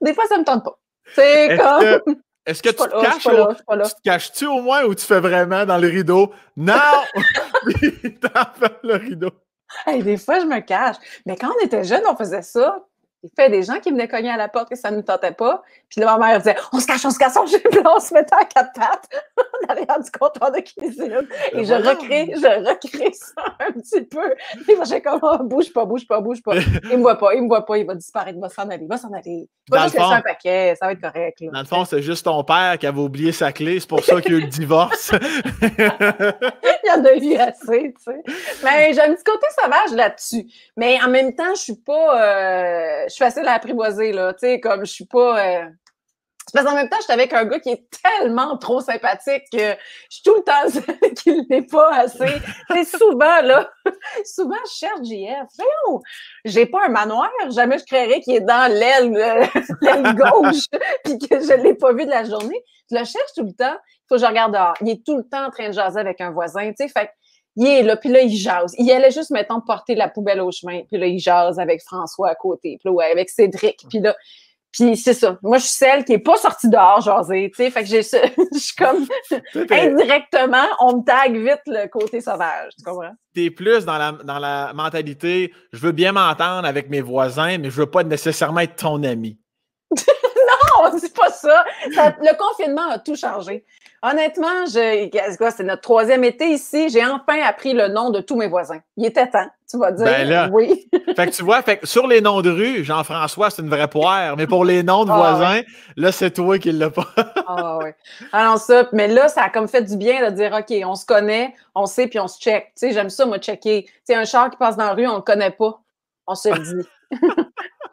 des fois, ça me tente pas. C'est comme. Que, [LAUGHS] est-ce que tu, te caches au, tu te caches-tu au moins ou tu fais vraiment dans le rideau? Non! Puis, le rideau. des fois, je me cache. Mais quand on était jeune, on faisait ça. Il fait des gens qui venaient cogner à la porte que ça ne nous tentait pas. Puis là, ma mère disait On se cache, on se cache, on, on se mettait à quatre pattes derrière [LAUGHS] du comptoir de cuisine. Et ben je recris, je recrée [LAUGHS] ça un petit peu. Et moi, j'ai comme oh, bouge pas, bouge pas, bouge pas. Il me voit pas, il me voit pas, il va disparaître, il va s'en aller, il va s'en aller. Il va juste laisser un paquet, ça va être correct. Dans le fond, c'est juste ton père qui avait oublié sa clé, c'est pour ça qu'il y a eu le divorce. [LAUGHS] il y en a eu assez, tu sais. Mais j'ai un petit côté sauvage là-dessus. Mais en même temps, je suis pas. Euh, je suis facile à apprivoiser, là. Tu sais, comme je suis pas. Euh, parce qu'en même temps, je suis avec un gars qui est tellement trop sympathique que je suis tout le temps [LAUGHS] qu'il n'est pas assez. C'est souvent, là, [LAUGHS] souvent, je cherche JF. J'ai pas un manoir, jamais je créerais qu'il est dans l'aile, euh, [LAUGHS] gauche, puis que je ne l'ai pas vu de la journée. Je le cherche tout le temps. Il faut que je regarde dehors. Il est tout le temps en train de jaser avec un voisin, tu sais. Fait il est là, puis là, il jase. Il allait juste, mettons, porter la poubelle au chemin, puis là, il jase avec François à côté, puis là, ouais, avec Cédric, mm. puis là. Puis c'est ça. Moi, je suis celle qui est pas sortie dehors, jaser, tu sais. Fait que j'ai [LAUGHS] je suis comme, [LAUGHS] indirectement, on me tague vite le côté sauvage, tu comprends? T'es plus dans la, mentalité, je veux bien m'entendre avec mes voisins, mais je veux pas nécessairement être ton ami. [LAUGHS] non, c'est pas ça. Le confinement a tout changé. Honnêtement, c'est notre troisième été ici. J'ai enfin appris le nom de tous mes voisins. Il était temps, tu vas dire. Ben là, oui. [LAUGHS] fait que tu vois, fait que sur les noms de rue, Jean-François, c'est une vraie poire. Mais pour les noms de ah voisins, là, c'est toi qui l'as pas. [LAUGHS] ah oui. Alors ça, mais là, ça a comme fait du bien de dire, OK, on se connaît, on sait, puis on se check. Tu sais, j'aime ça, moi, checker. Tu sais, un char qui passe dans la rue, on le connaît pas. On se dit. [LAUGHS]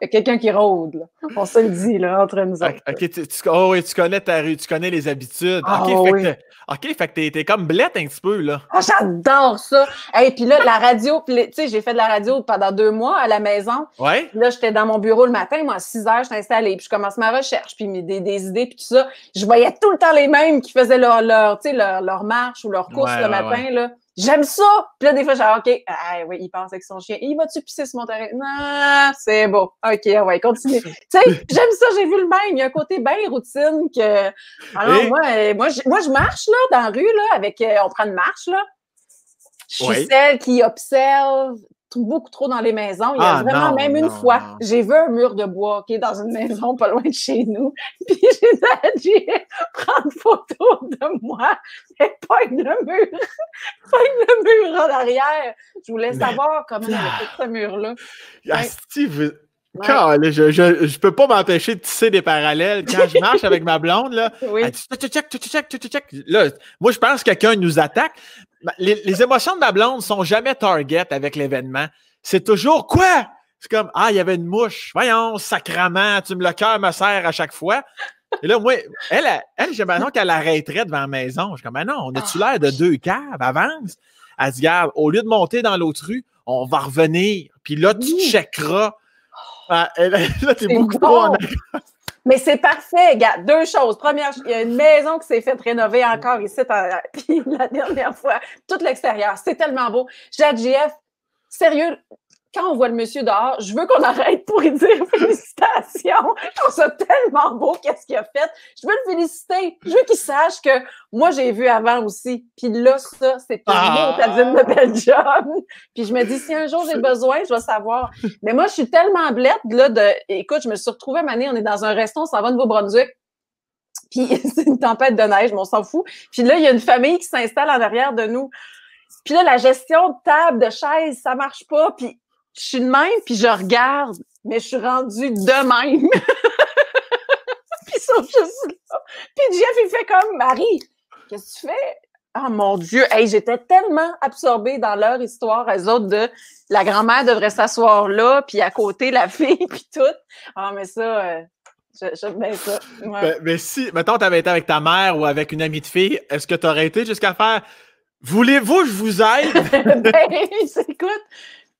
Il y a quelqu'un qui rôde. Là. On se le [LAUGHS] dit, là, entre nous tu, oh, oui, tu connais ta rue, tu connais les habitudes. Ah OK, fait que, fait que t'es, comme blette un petit peu, là. Ah, j'adore ça! Et hey, puis là, la radio, tu sais, j'ai fait de la radio pendant deux mois à la maison. Ouais. là, j'étais dans mon bureau le matin, moi, à 6 heures, j'étais installée, puis je commence ma recherche, puis des, des idées, puis tout ça. Je voyais tout le temps les mêmes qui faisaient leur, leur, leur, leur marche ou leur course le matin, là. J'aime ça! Puis là, des fois, j'ai OK, ah oui, il pense avec son chien. Il va-tu pisser sur mon terrain? Non, c'est beau. OK, oui, ouais, continue. [LAUGHS] tu sais, j'aime ça, j'ai vu le même. Il y a un côté bien routine que. Alors, moi, euh, moi, je, marche, là, dans la rue, là, avec. Euh, on prend une marche, là. Je suis celle qui observe beaucoup trop dans les maisons. Il y a ah, vraiment même une fois, j'ai vu un mur de bois qui est dans une maison pas loin de chez nous. [LAUGHS] Puis j'ai dit [LAUGHS] prendre photo de moi, mais pas le mur. [LAUGHS] Pas le mur en arrière. Je voulais savoir comment il fait ah. ce mur-là. Ah, je, je, peux pas m'empêcher de tisser des parallèles. Quand je marche avec ma blonde, oui. elle dit check, check, moi, je pense que quelqu'un nous attaque, ben, les, émotions de ma blonde sont jamais target avec l'événement. C'est toujours quoi? C'est comme Ah, il y avait une mouche. Voyons, sacrament, tu me le cœur me serre à chaque fois. Et là, moi, elle, elle, j'ai maintenant qu'elle arrêterait devant la maison. Je suis comme Ah non, on a-tu ah. l'air de deux caves? Avance. Elle dit Garde, au lieu de monter dans l'autre rue, on va revenir. Puis là, tu checkeras. Oh. Ah, là, t'es beaucoup trop en mais c'est parfait, gars. Deux choses. Première, il y a une maison qui s'est faite rénover encore ici, [LAUGHS] la dernière fois, tout l'extérieur. C'est tellement beau. GF, sérieux, quand on voit le monsieur dehors, je veux qu'on [LAUGHS] arrête pour lui dire félicitations. Je trouve tellement beau qu'est-ce qu'il a fait. Je veux le féliciter. Je veux qu'il sache que moi, j'ai vu avant aussi. Puis là, ça, c'est pas ah. une de job. Puis je me dis, si un jour j'ai besoin, je vais savoir. Mais moi, je suis tellement blette, là, de, écoute, je me suis retrouvée, Mané, on est dans un restaurant, on s'en va de Nouveau-Brunswick puis [LAUGHS] c'est une tempête de neige, mais on s'en fout. Puis là, il y a une famille qui s'installe en arrière de nous. Puis là, la gestion de table, de chaise, ça marche pas. Puis je suis de même, puis je regarde, mais je suis rendue de même. [LAUGHS] puis ça, je là. Puis Jeff, il fait comme Marie, qu'est-ce que tu fais? Ah oh, mon Dieu, hey, j'étais tellement absorbée dans leur histoire, elles autres, de la grand-mère devrait s'asseoir là, puis à côté la fille, puis tout. Ah, mais ça, euh, je j'aime bien ça. Ben, mais si, mettons, avais été avec ta mère ou avec une amie de fille, est-ce que tu aurais été jusqu'à faire Voulez-vous que je vous aide? [LAUGHS] ben, écoute,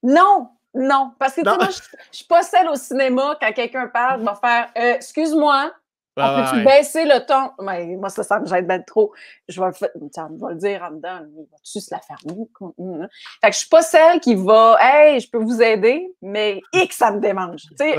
non, non, parce que non. moi, je suis pas celle au cinéma, quand quelqu'un parle, va faire euh, Excuse-moi, ah, peux-tu baisser le ton? Mais moi, ça, ça me gêne bien trop. Je vais, ça me va le dire en dedans, il va-tu se la fermer? Mmh, mmh. Fait que je suis pas celle qui va Hey, je peux vous aider, mais X, ça me démange. Tu sais,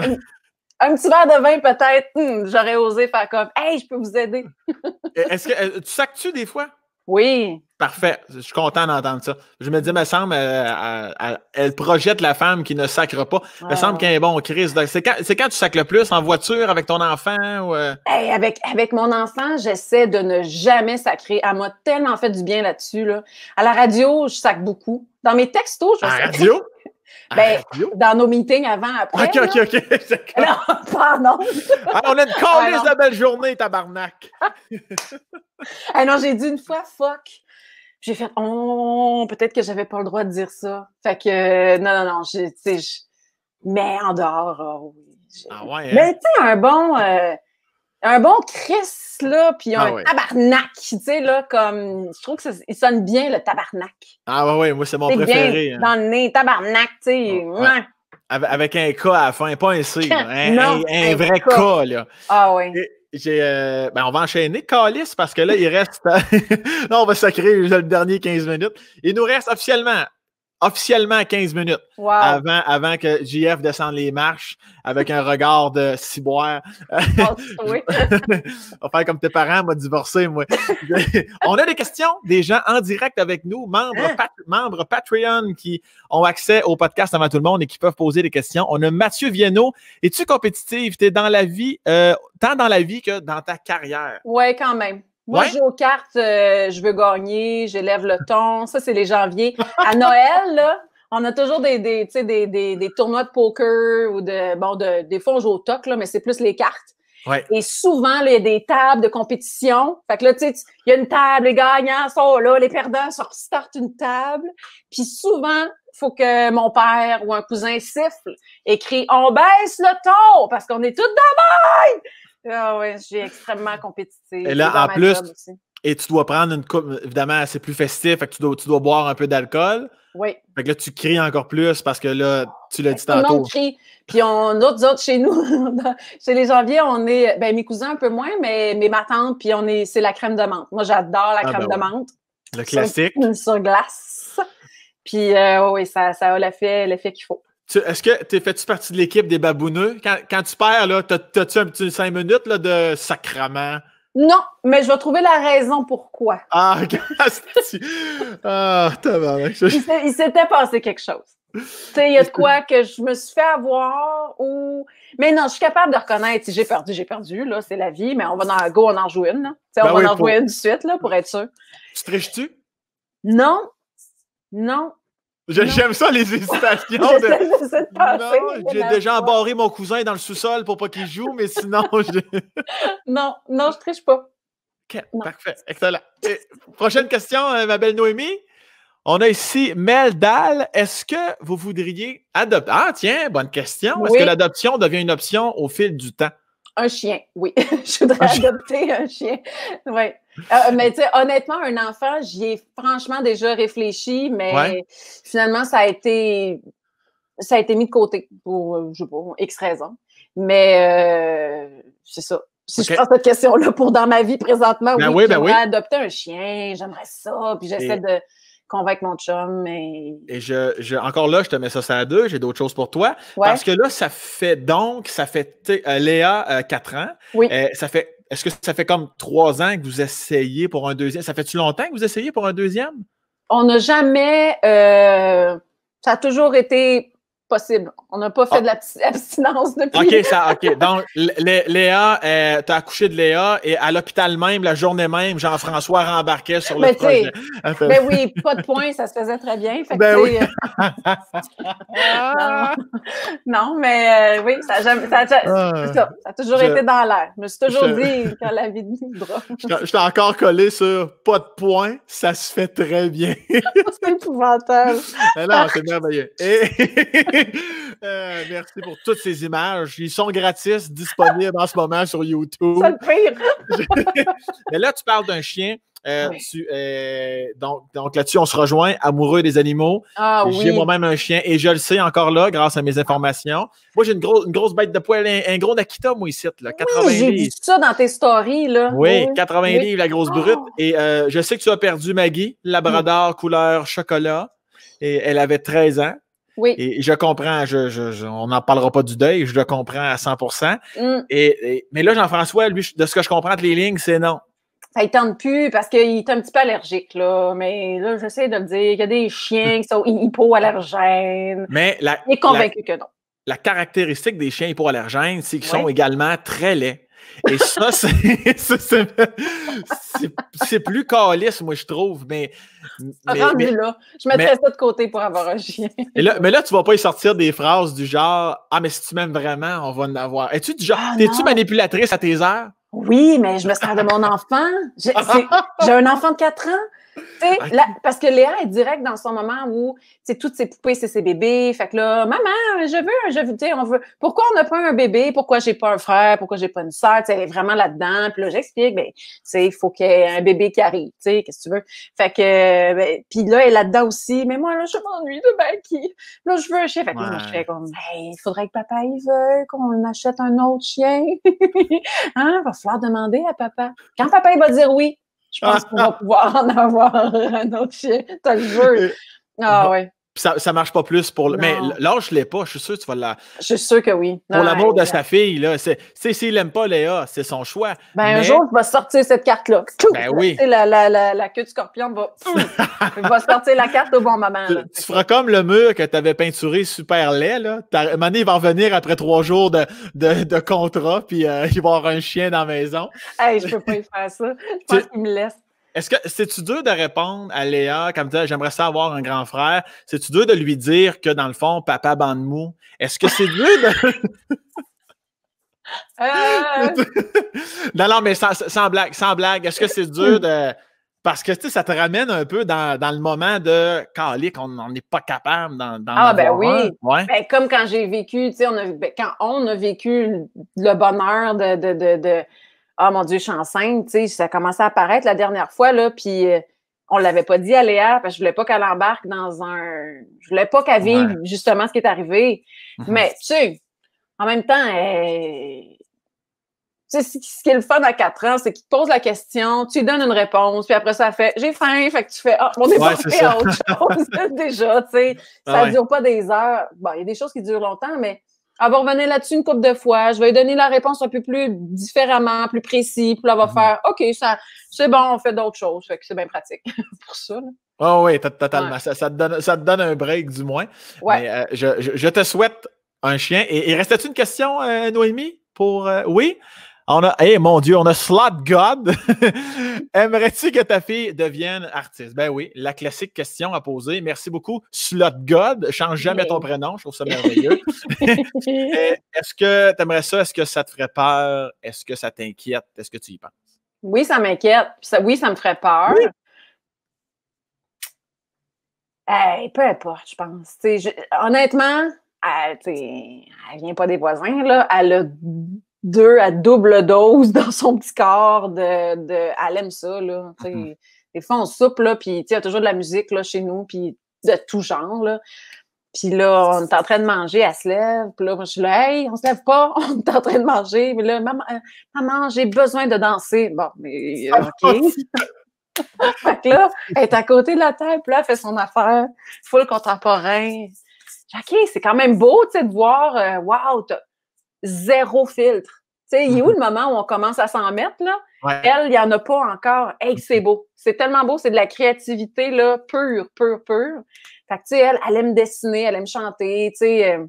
un petit verre de vin peut-être, mmh, j'aurais osé faire comme Hey, je peux vous aider. [LAUGHS] Est-ce que euh, tu sactues tu des fois? Oui. Parfait. Je suis content d'entendre ça. Je me dis, me semble, euh, elle, projette la femme qui ne sacre pas. Il ah me semble qu'elle est bon, crise. C'est quand, tu sacres le plus en voiture avec ton enfant ou... Euh? avec, avec mon enfant, j'essaie de ne jamais sacrer. Elle m'a tellement fait du bien là-dessus. À la radio, je sacre beaucoup. Dans mes textos, je À la radio? [LAUGHS] Ah, ben, ben, dans nos meetings avant, après. OK, OK, OK. [LAUGHS] Non, [LAUGHS] pardon. on a une calice de belle journée, tabarnak. ah [LAUGHS] non, j'ai dit une fois, fuck. J'ai fait, oh, peut-être que j'avais pas le droit de dire ça. Fait que, non, non, non, tu sais, mais en dehors, oh Ah ouais, hein? Mais tu sais, un bon. Euh, un bon Chris, là, puis un ah tabarnak, tu sais, là, comme, je trouve que ça, sonne bien, le tabarnak. Ah ouais, ouais moi, c'est mon préféré. Bien hein. Dans le nez, tabarnak, tu sais, Avec un K à la fin, pas un C, [LAUGHS] hein, un, vrai K, là. Ah oui. Euh, ben, on va enchaîner Calis parce que là, il reste. [LAUGHS] non, on va sacrer le dernier 15 minutes. Il nous reste officiellement officiellement 15 minutes avant, avant que JF descende les marches avec un regard de ciboire. [LAUGHS] On va faire comme tes parents m'ont divorcé, moi. [LAUGHS] On a des questions des gens en direct avec nous, membres, hein? membres Patreon qui ont accès au podcast avant tout le monde et qui peuvent poser des questions. On a Mathieu Vienneau. Es-tu compétitive? T'es dans la vie, euh, tant dans la vie que dans ta carrière. Oui, quand même. Moi, je joue aux cartes, euh, je veux gagner, j'élève le ton. Ça, c'est les janvier. À Noël, là, on a toujours des, des, des, des, des tournois de poker ou de. Bon, de, des fois, on joue au toc, là, mais c'est plus les cartes. Et souvent, il y a des tables de compétition. Fait que là, tu sais, il y a une table, les gagnants sont là, les perdants sortent une table. Puis souvent, faut que mon père ou un cousin siffle et crie On baisse le ton parce qu'on est tous dans ah oui, j'ai extrêmement compétitif. Et là, en plus, et tu dois prendre une coupe. Évidemment, c'est plus festif, fait tu dois, boire un peu d'alcool. Oui. Fait que là, tu cries encore plus parce que là, tu l'as dit tantôt. Tout le monde crie. Puis on, d'autres autres chez nous, [LAUGHS] chez les janvier, on est, ben mes cousins un peu moins, mais, ma tante, puis on est, c'est la crème de menthe. Moi, j'adore la ah, crème ben de menthe. Le classique. Sur, [LAUGHS] sur glace. Puis euh, oui, ça, ça a l'effet qu'il faut. Est-ce que tu fais-tu partie de l'équipe des babouneux? Quand, tu perds, là, t'as-tu un petit 5 minutes de sacrement? Non, mais je vais trouver la raison pourquoi. Ah, [LAUGHS] ah, ah t'as Il s'était passé quelque chose. Tu sais, il y a de quoi que je me suis fait avoir ou. Mais non, je suis capable de reconnaître si j'ai perdu, j'ai perdu, là, c'est la vie, mais on va en go, on en joue une. on ben va en jouer une de suite, là, pour être sûr. Tu triches-tu? Non. Non. J'aime ça, les hésitations. [LAUGHS] De... j'ai déjà embarré mon cousin dans le sous-sol pour pas qu'il joue, mais sinon, [LAUGHS] je... non, non, je triche pas. parfait, excellent. prochaine question, euh, ma belle Noémie. On a ici Mel Dahl. Est-ce que vous voudriez adopter? Ah, tiens, bonne question. Est-ce que l'adoption devient une option au fil du temps? Un chien, oui. [LAUGHS] je voudrais adopter un chien. Oui. Ah, euh, mais tu sais, honnêtement, un enfant, j'y ai franchement déjà réfléchi, mais finalement, ça a été ça a été mis de côté pour, euh, je sais pas, X raisons. Mais euh, c'est ça. Si je prends cette question-là pour dans ma vie présentement, ben oui, j'aimerais ben adopter un chien, j'aimerais ça, puis j'essaie de convaincre mon chum. Et, et je, encore là, je te mets ça, ça à deux, j'ai d'autres choses pour toi. Parce que là, ça fait donc, ça fait, Léa, quatre ans, oui. ça fait est-ce que ça fait comme trois ans que vous essayez pour un deuxième? Ça fait-tu longtemps que vous essayez pour un deuxième? On n'a jamais. Euh, ça a toujours été possible. On n'a pas fait de ah. l'abstinence [LAUGHS] abstinence depuis. OK, ça, OK. Donc, Léa, euh, tu as accouché de Léa et à l'hôpital même, la journée même, Jean-François rembarquait sur le mais ben, projet. mais [LAUGHS] ben oui, pas de point, ça se faisait très bien. Fait ben oui. Euh, ah. [LAUGHS] non, mais euh, oui, ça, ça, ah. ça, ça, a toujours été dans l'air. Je me suis toujours dit quand la vie de droit. Je t'ai encore collé sur pas de point, ça se fait très bien. c'est épouvantable. Mais non, c'est merveilleux. Et... [LAUGHS] Euh, merci pour toutes ces images. Ils sont gratis, disponibles en ce moment sur YouTube. C'est le pire. [LAUGHS] Mais là, tu parles d'un chien. Euh, euh, donc, là-dessus, on se rejoint, amoureux des animaux. Ah j'ai moi-même un chien et je le sais encore là, grâce à mes informations. Moi, j'ai une, grosse bête de poil, un, gros Nakita, moi, ici, là, ah, J'ai vu ça dans tes stories, là. Oui, 80 livres, la grosse ah. brute. Et je sais que tu as perdu Maggie, Labrador, hmm. couleur chocolat. Et elle avait 13 ans. Et je comprends, on n'en parlera pas du deuil, je le comprends à 100 mm. et, Mais là, Jean-François, de ce que je comprends de les lignes, c'est non. Ça ne tente plus parce qu'il est un petit peu allergique, là. Mais là, j'essaie de le dire. Il y a des chiens qui sont hypoallergènes. Mais la, il est convaincu que non. La caractéristique des chiens hypoallergènes, c'est qu'ils sont également très laids. Et ça, [LAUGHS] c'est plus caliste, moi, je trouve. Mais, mais, là, je mettrais ça de côté pour avoir un chien. mais là, tu vas pas y sortir des phrases du genre Ah, mais si tu m'aimes vraiment, on va en avoir. Es-tu du genre ah, Es-tu manipulatrice à tes heures? Oui, mais je me sers de mon enfant. J'ai un enfant de 4 ans là parce que Léa est direct dans son moment où toutes ses poupées, c'est ses bébés. Fait que là, maman, je veux je veux, sais, on veut. Pourquoi on n'a pas un bébé? Pourquoi j'ai pas un frère? Pourquoi j'ai pas une sœur? Elle est vraiment là-dedans. Puis là, j'explique, ben, il faut qu'il y ait un bébé qui arrive. Qu'est-ce que tu veux? Fait que ben, puis là, elle est là-dedans aussi. Mais moi, là, je m'ennuie de qui? Là, je veux un chien. Fait que je fais comme il faudrait que papa il veuille qu'on achète un autre chien. [LAUGHS] hein? Va falloir demander à papa. Quand papa il va dire oui, je pense qu'on va pouvoir en avoir [LAUGHS] un autre chien. T'as le jeu. Ah ouais ça, ça marche pas plus pour. Le... Mais lâche l'ai pas, je suis sûr que tu vas la. Je suis sûr que oui. pour l'amour de sa fille, là. S'il n'aime pas Léa, c'est son choix. Ben, mais... un jour, il va sortir cette carte-là. Ben oui. La, la, la, queue du scorpion va. [LAUGHS] va sortir la carte au bon moment. Tu, feras comme le mur que tu avais peinturé super laid, là. À il va revenir après trois jours de, de, de contrat, puis euh, il va avoir un chien dans la maison. Hey, je peux pas y faire ça. Je pense qu'il me laisse. Est-ce que c'est-tu dur de répondre à Léa comme dit « j'aimerais ça avoir un grand frère? C'est-tu dur de lui dire que dans le fond, papa bande mou? Est-ce que c'est dur de. Euh, [LAUGHS] non, non, mais sans, blague, sans blague. Est-ce que c'est dur de. Parce que tu ça te ramène un peu dans, le moment de Cali, on n'est est pas capable dans, Ah ben oui. Ben, comme quand j'ai vécu, tu sais, ben, quand on a vécu le bonheur de ah mon Dieu, je suis enceinte, tu sais, ça commencé à apparaître la dernière fois, là, puis euh, on ne l'avait pas dit à Léa, parce que je voulais pas qu'elle embarque dans un. Je voulais pas qu'elle vive justement ce qui est arrivé. Mhm. Mais tu sais, en même temps, euh, ce qui est le fun à 4 ans, c'est qu'il te pose la question, tu lui donnes une réponse, puis après ça, fait J'ai faim, fait que tu fais Ah, on est passé à autre chose [LAUGHS] déjà, tu sais. Ah ça ne dure pas des heures. Bon, il y a des choses qui durent longtemps, mais avoir va là-dessus une couple de fois. Je vais lui donner la réponse un peu plus différemment, plus précis. Puis là, va mhm. faire OK, ça, c'est bon, on fait d'autres choses. Fait c'est bien pratique [LAUGHS] pour ça. Ah oui, totalement. Ça, te donne, un break, du moins. Euh, je, te souhaite un chien. Et, et restait-tu une question, euh, Noémie? Pour, euh, oui? On a, mon Dieu, on a Slot God. [LAUGHS] Aimerais-tu que ta fille devienne artiste? Ben oui, la classique question à poser. Merci beaucoup, Slot God. Change jamais ton prénom, je trouve ça merveilleux. [LAUGHS] Est-ce que tu aimerais ça? Est-ce que ça te ferait peur? Est-ce que ça t'inquiète? Est-ce que tu y penses? Oui, ça m'inquiète. oui, ça me ferait peur. Oui. peu importe, je pense. honnêtement, elle, ne vient pas des voisins, là. Elle a deux à double dose dans son petit corps de, de elle aime ça là mm-hmm. des fois on soupe là puis il y a toujours de la musique là chez nous puis de tout genre là puis là on est en train de manger elle se lève puis là moi je suis là hey on se lève pas [LAUGHS] on est en train de manger mais là maman, euh, maman j'ai besoin de danser bon mais euh, ah, ok oh, [LAUGHS] fait là elle est à côté de la table là elle fait son affaire full contemporain OK, c'est quand même beau, tu sais, de voir, waouh, wow, zéro filtre. Tu sais, il est où le mhm. moment où on commence à s'en mettre, là? Elle, il n'y en a pas encore. Hey, c'est beau. C'est tellement beau. C'est de la créativité, là, pure, pure, pure. Fait que, tu sais, elle, elle aime dessiner, elle aime chanter, tu sais. Euh,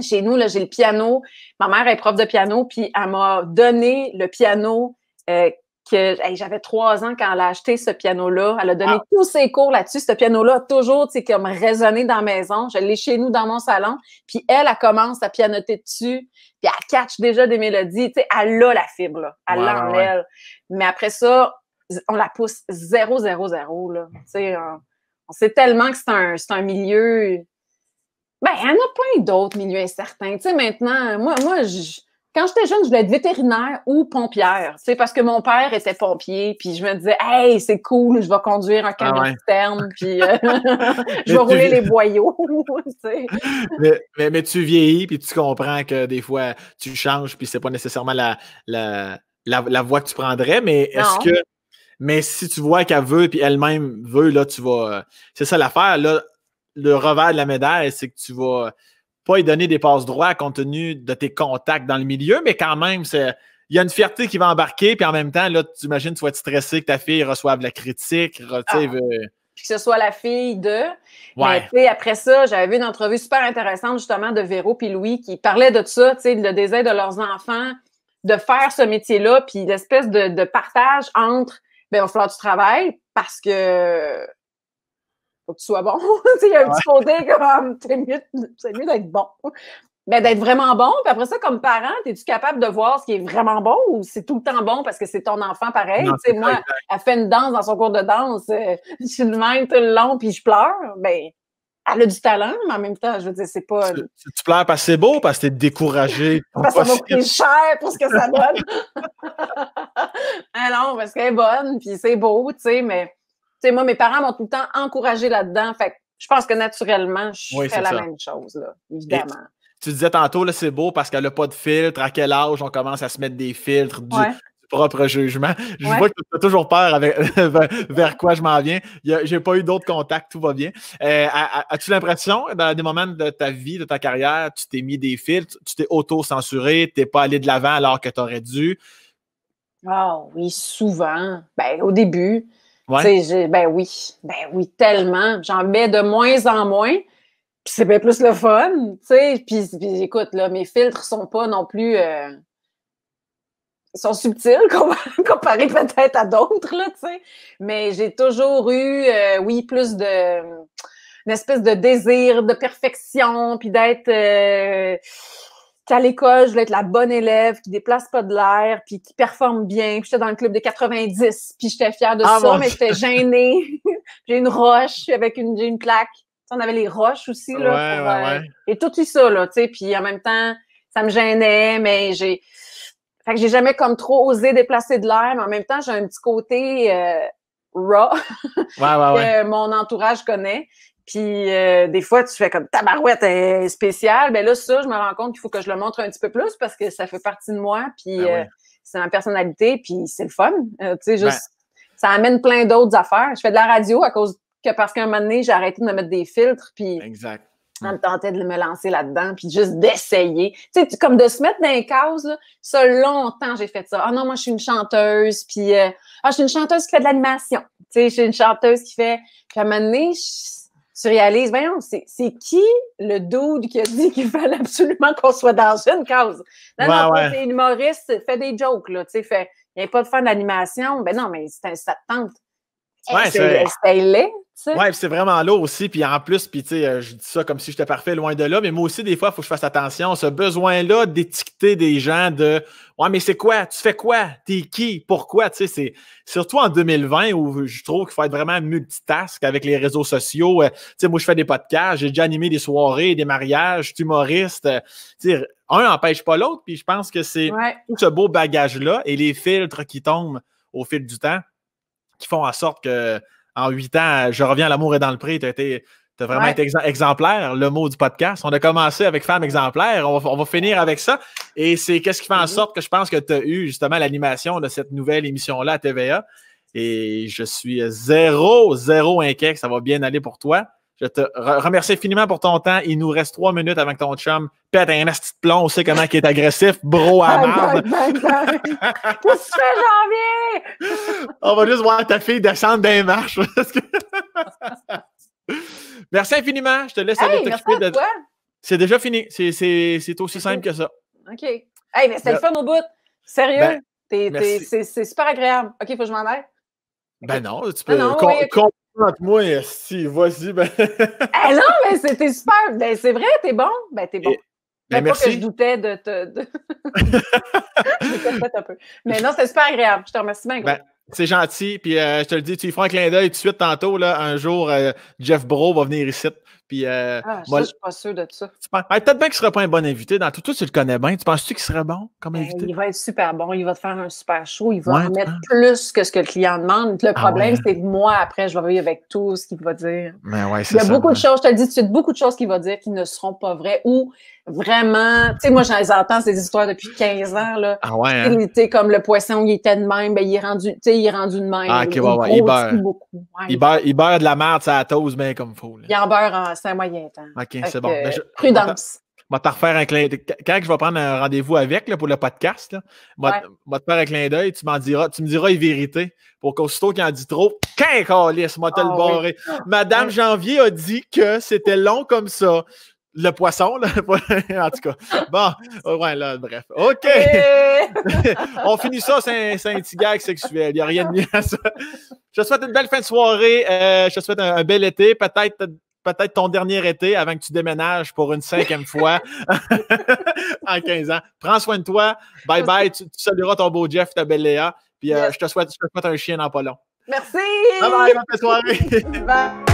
chez nous, là, j'ai le piano. Ma mère est prof de piano, puis elle m'a donné le piano euh, que j'avais trois ans quand elle a acheté ce piano-là. Elle a donné ah. tous ses cours là-dessus. Ce piano-là toujours, tu sais, comme résonné dans la maison. Je l'ai chez nous dans mon salon. Puis elle, elle commence à pianoter dessus. Puis elle catch déjà des mélodies. Tu sais, elle a la fibre, Elle l'a en elle. Mais après ça, on la pousse 0, 0, 0, là. Tu sais, on, sait tellement que c'est un, milieu... Ben, il y en a plein d'autres milieux incertains. Tu sais, maintenant, moi, moi, je quand j'étais jeune, je voulais être vétérinaire ou pompière. C'est parce que mon père était pompier, puis je me disais, hey, c'est cool, je vais conduire un camion ah externe, [LAUGHS] puis euh, [LAUGHS] je vais rouler les boyaux. [LAUGHS] mais, tu vieillis, puis tu comprends que des fois, tu changes, puis c'est pas nécessairement la, la, la, voie que tu prendrais, mais est-ce que. Mais si tu vois qu'elle veut, puis elle-même veut, là, tu vas. C'est ça l'affaire, là. Le revers de la médaille, c'est que tu vas pas y donner des passes droits compte tenu de tes contacts dans le milieu, mais quand même, c'est. Il y a une fierté qui va embarquer, puis en même temps, là, tu imagines, tu vas être stressé que ta fille reçoive la critique. Ah. que ce soit la fille de. Ouais. après ça, j'avais vu une entrevue super intéressante justement de Véro puis Louis qui parlait de ça, le désir de leurs enfants de faire ce métier-là, puis l'espèce de, de, partage entre, ben, il va falloir du travail parce que faut que tu sois bon. [LAUGHS] il y a un petit côté comme c'est mieux, mieux d'être bon. Mais ben, d'être vraiment bon, puis après ça, comme parent, es-tu capable de voir ce qui est vraiment bon ou c'est tout le temps bon parce que c'est ton enfant pareil? Tu sais, moi, elle fait une danse dans son cours de danse, euh, je suis le même tout le long, puis je pleure. Ben, elle a du talent, mais en même temps, je veux dire, c'est pas. Tu, tu pleures parce que c'est beau, parce que t'es découragé. [LAUGHS] parce que ça va coûter cher pour ce que ça [LAUGHS] donne. ah non, parce qu'elle est bonne, puis c'est beau, tu sais, mais sais, moi, mes parents m'ont tout le temps encouragé là-dedans. Fait que je pense que naturellement, je la même chose, là, évidemment. Tu, disais tantôt, là, c'est beau parce qu'elle n'a pas de filtre. À quel âge on commence à se mettre des filtres, du, propre jugement. Je vois que tu as toujours peur avec, [LAUGHS] vers quoi je m'en viens. Je n'ai pas eu d'autres contacts, tout va bien. Euh, as-tu l'impression, dans des moments de ta vie, de ta carrière, tu t'es mis des filtres, tu t'es auto-censuré, tu n'es pas allé de l'avant alors que tu aurais dû? Ah oui, souvent. Ben, au début. Ben oui, ben oui, tellement. J'en mets de moins en moins. Puis c'est bien plus le fun, tu Puis, écoute, là, mes filtres sont pas non plus... Euh, sont subtils [LAUGHS] comparés peut-être à d'autres, là, tu sais. Mais j'ai toujours eu, euh, oui, plus de... une espèce de désir de perfection, puis d'être... Euh, à l'école, je voulais être la bonne élève qui déplace pas de l'air, puis qui performe bien. j'étais dans le club des 90, puis j'étais fière de ah, ça, mais j'étais gênée. [LAUGHS] j'ai une roche avec une, plaque. on avait les roches aussi. Et tout ça, là, tu Puis en même temps, ça me gênait, mais j'ai... Fait que j'ai jamais comme trop osé déplacer de l'air, mais en même temps, j'ai un petit côté... Euh, raw [LAUGHS] que mon entourage connaît. Puis euh, des fois, tu fais comme tabarouette est spéciale. mais ben là, ça, je me rends compte qu'il faut que je le montre un petit peu plus parce que ça fait partie de moi. Puis ben euh, c'est ma personnalité. Puis c'est le fun. Euh, tu sais, juste, ben. ça amène plein d'autres affaires. Je fais de la radio à cause que parce qu'à un moment donné, j'ai arrêté de me mettre des filtres. Puis exact. En me tentait de me lancer là-dedans, puis juste d'essayer. Tu sais, comme de se mettre dans les cases, ça longtemps j'ai fait ça. Ah non, moi je suis une chanteuse, puis ah, je suis une chanteuse qui fait de l'animation. Tu sais, je suis une chanteuse qui fait. Puis à un moment donné, tu réalises, ben non, c'est qui le dude qui a dit qu'il fallait absolument qu'on soit dans une cause. Non, non, c'est humoriste, fait des jokes, là, tu sais, fait, il n'y a pas de fan d'animation, ben non, mais c'est un, ça Ouais, c'est Ouais, c'est vraiment là aussi. Puis en plus, puis tu sais, euh, je dis ça comme si j'étais parfait, loin de là. Mais moi aussi, des fois, il faut que je fasse attention. Ce besoin-là d'étiqueter des gens de Ouais, mais c'est quoi? Tu fais quoi? T'es qui? Pourquoi? Tu sais, c'est surtout en 2020 où je trouve qu'il faut être vraiment multitask avec les réseaux sociaux. Euh, tu sais, moi, je fais des podcasts, j'ai déjà animé des soirées, des mariages, je humoriste. Euh, tu sais, un n'empêche pas l'autre. Puis je pense que c'est tout ce beau bagage-là et les filtres qui tombent au fil du temps qui font en sorte que en huit ans, je reviens à l'amour et dans le prix, tu as vraiment été exemplaire, le mot du podcast. On a commencé avec femme exemplaire, on va, on va finir avec ça. Et c'est qu'est-ce qui fait en mhm. sorte que je pense que tu as eu justement l'animation de cette nouvelle émission-là à TVA. Et je suis zéro, zéro inquiet que ça va bien aller pour toi. Je te remercie infiniment pour ton temps. Il nous reste trois minutes avant que ton chum pète un petit plomb. On sait comment il est agressif, bro à marde. [LAUGHS] Qu'est-ce que janvier? On va juste voir ta fille descendre d'un marches. [LAUGHS] Merci infiniment. Je te laisse aller t'occuper de. C'est déjà fini. C'est aussi simple que ça. OK. Hey, mais c'était le ben fun au bout. Sérieux. Ben, c'est super agréable. OK, il faut que je m'en aille. Ben non, tu ah peux moi si, vas Ben... Eh, non, mais c'était super. Ben, c'est vrai, t'es bon. Ben, t'es bon. Et... Ben, pas que je doutais de te. De... [LAUGHS] un peu. Mais non, c'était super agréable. Je te remercie bien, ben, c'est gentil. Puis euh, je te le dis, tu y feras un clin d'œil tout de suite tantôt. Là, un jour, euh, Jeff Bro va venir ici. Puis, euh, ah, je suis pas sûr de ça. Peut-être bien qu'il ne serait pas un bon invité. Dans tout, ça tu le connais bien. Tu penses-tu qu'il serait bon comme ben, invité? il va être super bon. Il va te faire un super show. Il va en remettre plus que ce que le client demande. Le ah problème, c'est que moi, après, je vais vivre avec tout ce qu'il va dire. il y a beaucoup de choses, je te le dis, de suite. beaucoup de choses qu'il va dire qui ne seront pas vraies ou vraiment, tu sais, moi, j'entends ces histoires depuis 15 ans, là. Ah ouais, hein? Tu comme le poisson, il était de même, ben, il est rendu, tu sais, il est rendu de même. Ah, il beurre. il, beurre, il beurre de la merde, ça tose bien comme faut, Il en beurre en, c'est moyen temps. Ok, c'est bon. Ben, prudence. Je vais te refaire un clin Quand je vais prendre un rendez-vous avec là, pour le podcast, là, je vais te faire un clin d'œil, tu, m'en diras, tu me diras une vérité pour qu'aussitôt qu'il en dit trop, qu'un calice, moi, te le ah barrer. Madame ah. Janvier a dit que c'était long comme ça le poisson, [LAUGHS] en tout cas. Bon, euh, ouais, là, bref. OK! [LAUGHS] On finit ça, c'est un, un, petit gag sexuel. Il n'y a rien de mieux à ça. Je te souhaite une belle fin de soirée. Euh, je te souhaite un, bel été. Peut-être peut-être ton dernier été avant que tu déménages pour une cinquième fois [LAUGHS] en 15 ans. Prends soin de toi. Bye bye. Tu, salueras ton beau Jeff, ta belle Léa. Puis euh, je, te souhaite, un chien en pas Merci. Bye bye. Bonne soirée. Bye.